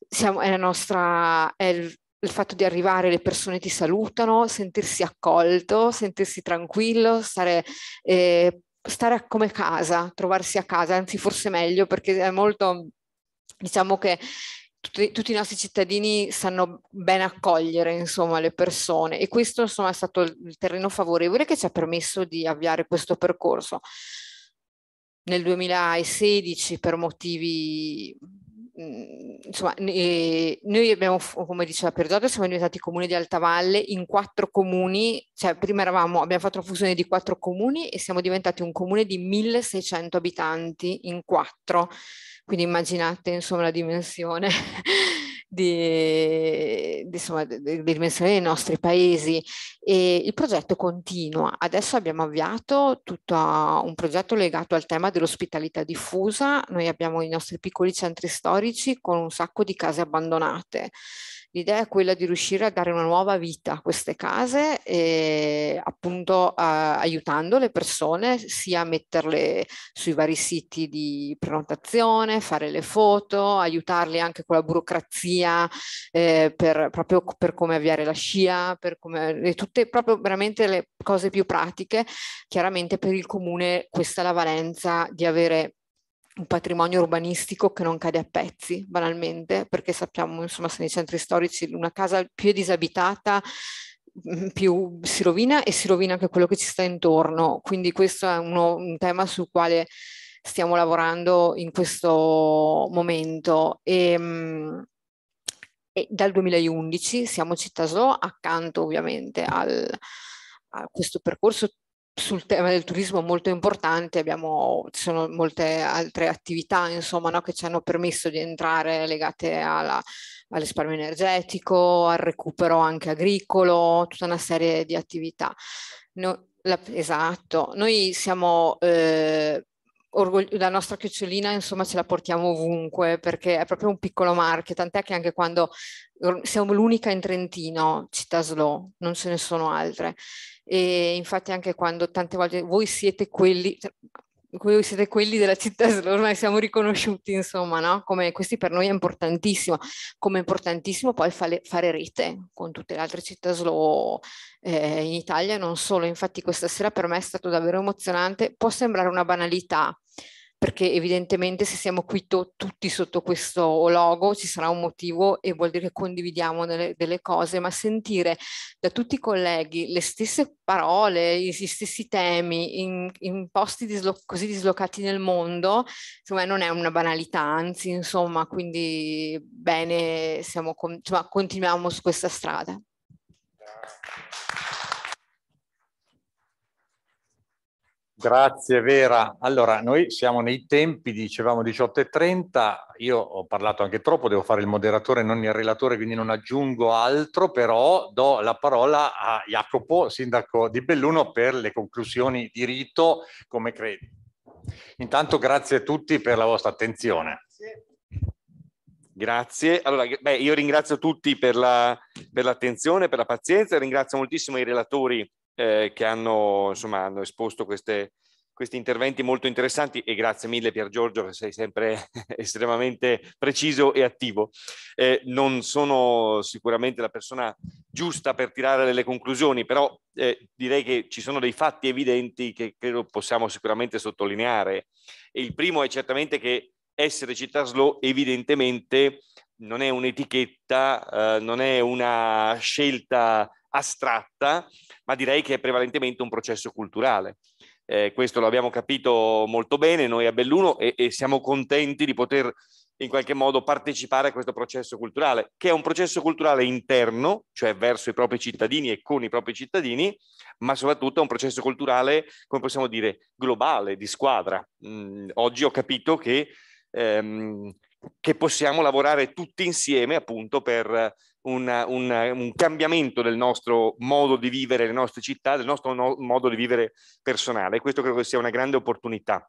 Speaker 9: siamo, è, nostra, è il, il fatto di arrivare, le persone ti salutano, sentirsi accolto, sentirsi tranquillo, stare... Eh, stare come casa, trovarsi a casa, anzi forse meglio perché è molto, diciamo che tutti, tutti, i nostri cittadini sanno ben accogliere insomma, le persone e questo insomma, è stato il terreno favorevole che ci ha permesso di avviare questo percorso. Nel 2016 per motivi mm, insomma, noi abbiamo, come diceva Piergiorgio, siamo diventati comune di Altavalle in quattro comuni, cioè prima eravamo, abbiamo fatto una fusione di quattro comuni e siamo diventati un comune di 1600 abitanti in quattro. Quindi immaginate insomma la dimensione di, di, insomma, di, di dimensione dei nostri paesi e il progetto continua. Adesso abbiamo avviato tutto un progetto legato al tema dell'ospitalità diffusa. Noi abbiamo i nostri piccoli centri storici con un sacco di case abbandonate L'idea è quella di riuscire a dare una nuova vita a queste case, e, appunto a, aiutando le persone sia a metterle sui vari siti di prenotazione, fare le foto, aiutarle anche con la burocrazia, eh, per, proprio per come avviare la scia, per come, tutte proprio veramente le cose più pratiche. Chiaramente per il comune questa è la valenza di avere un patrimonio urbanistico che non cade a pezzi, banalmente, perché sappiamo, insomma, se nei centri storici una casa più è disabitata, mm, più si rovina e si rovina anche quello che ci sta intorno. Quindi questo è uno, un tema sul quale stiamo lavorando in questo momento. E, ehm, e dal 2011 siamo Città Cittaso accanto ovviamente al, a questo percorso sul tema del turismo molto importante, abbiamo, ci sono molte altre attività insomma, no, che ci hanno permesso di entrare legate alla, al energetico, al recupero anche agricolo, tutta una serie di attività. No, la, esatto, noi siamo... Eh, la nostra chiocciolina insomma ce la portiamo ovunque perché è proprio un piccolo marchio, tant'è che anche quando siamo l'unica in Trentino, città slow, non ce ne sono altre e infatti anche quando tante volte voi siete quelli, cioè, voi siete quelli della città, ormai siamo riconosciuti, insomma, no? Come questi per noi è importantissimo, come è importantissimo poi fare, fare rete con tutte le altre città slow eh, in Italia, non solo. Infatti questa sera per me è stato davvero emozionante, può sembrare una banalità, perché evidentemente se siamo qui to- tutti sotto questo logo ci sarà un motivo e vuol dire che condividiamo delle, delle cose, ma sentire da tutti i colleghi le stesse parole, gli stessi temi in, in posti dislo- così dislocati nel mondo, insomma non è una banalità, anzi insomma, quindi bene, con- insomma, continuiamo su questa strada.
Speaker 1: Grazie Vera. Allora, noi siamo nei tempi, dicevamo 18.30, io ho parlato anche troppo, devo fare il moderatore, non il relatore, quindi non aggiungo altro, però do la parola a Jacopo, sindaco di Belluno, per le conclusioni di rito, come credi. Intanto grazie a tutti per la vostra attenzione.
Speaker 3: Grazie. Allora, beh, io ringrazio tutti per l'attenzione, la, per, per la pazienza, ringrazio moltissimo i relatori eh, che hanno, insomma, hanno esposto queste, questi interventi molto interessanti e grazie mille Pier Giorgio che sei sempre estremamente preciso e attivo. Eh, non sono sicuramente la persona giusta per tirare delle conclusioni, però eh, direi che ci sono dei fatti evidenti che credo possiamo sicuramente sottolineare. E il primo è certamente che essere città slow evidentemente non è un'etichetta, eh, non è una scelta astratta, ma direi che è prevalentemente un processo culturale. Eh, questo lo abbiamo capito molto bene noi a Belluno e, e siamo contenti di poter in qualche modo partecipare a questo processo culturale, che è un processo culturale interno, cioè verso i propri cittadini e con i propri cittadini, ma soprattutto è un processo culturale, come possiamo dire, globale, di squadra. Mm, oggi ho capito che, ehm, che possiamo lavorare tutti insieme appunto per un, un, un, cambiamento del nostro modo di vivere le nostre città, del nostro no, modo di vivere personale. Questo credo che sia una grande opportunità.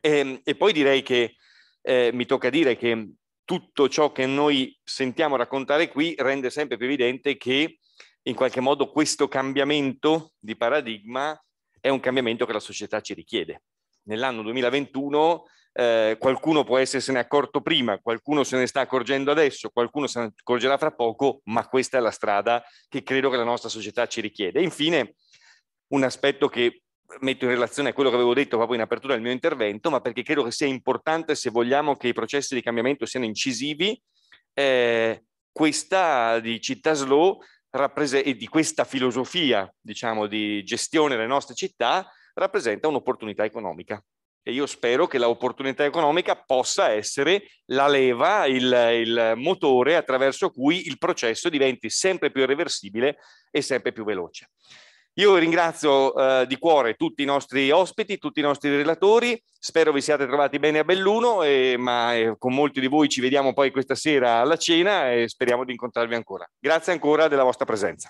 Speaker 3: E, ehm, e poi direi che eh, mi tocca dire che tutto ciò che noi sentiamo raccontare qui rende sempre più evidente che in qualche modo questo cambiamento di paradigma è un cambiamento che la società ci richiede. Nell'anno 2021 eh, qualcuno può essersene accorto prima, qualcuno se ne sta accorgendo adesso, qualcuno se ne accorgerà fra poco, ma questa è la strada che credo che la nostra società ci richiede. infine, un aspetto che metto in relazione a quello che avevo detto proprio in apertura del mio intervento, ma perché credo che sia importante se vogliamo che i processi di cambiamento siano incisivi, eh, questa di Città Slow e di questa filosofia, diciamo, di gestione delle nostre città rappresenta un'opportunità economica e io spero che l'opportunità economica possa essere la leva, il, il, motore attraverso cui il processo diventi sempre più irreversibile e sempre più veloce. Io ringrazio eh, di cuore tutti i nostri ospiti, tutti i nostri relatori, spero vi siate trovati bene a Belluno, e, ma eh, con molti di voi ci vediamo poi questa sera alla cena e speriamo di incontrarvi ancora. Grazie
Speaker 4: ancora della vostra presenza.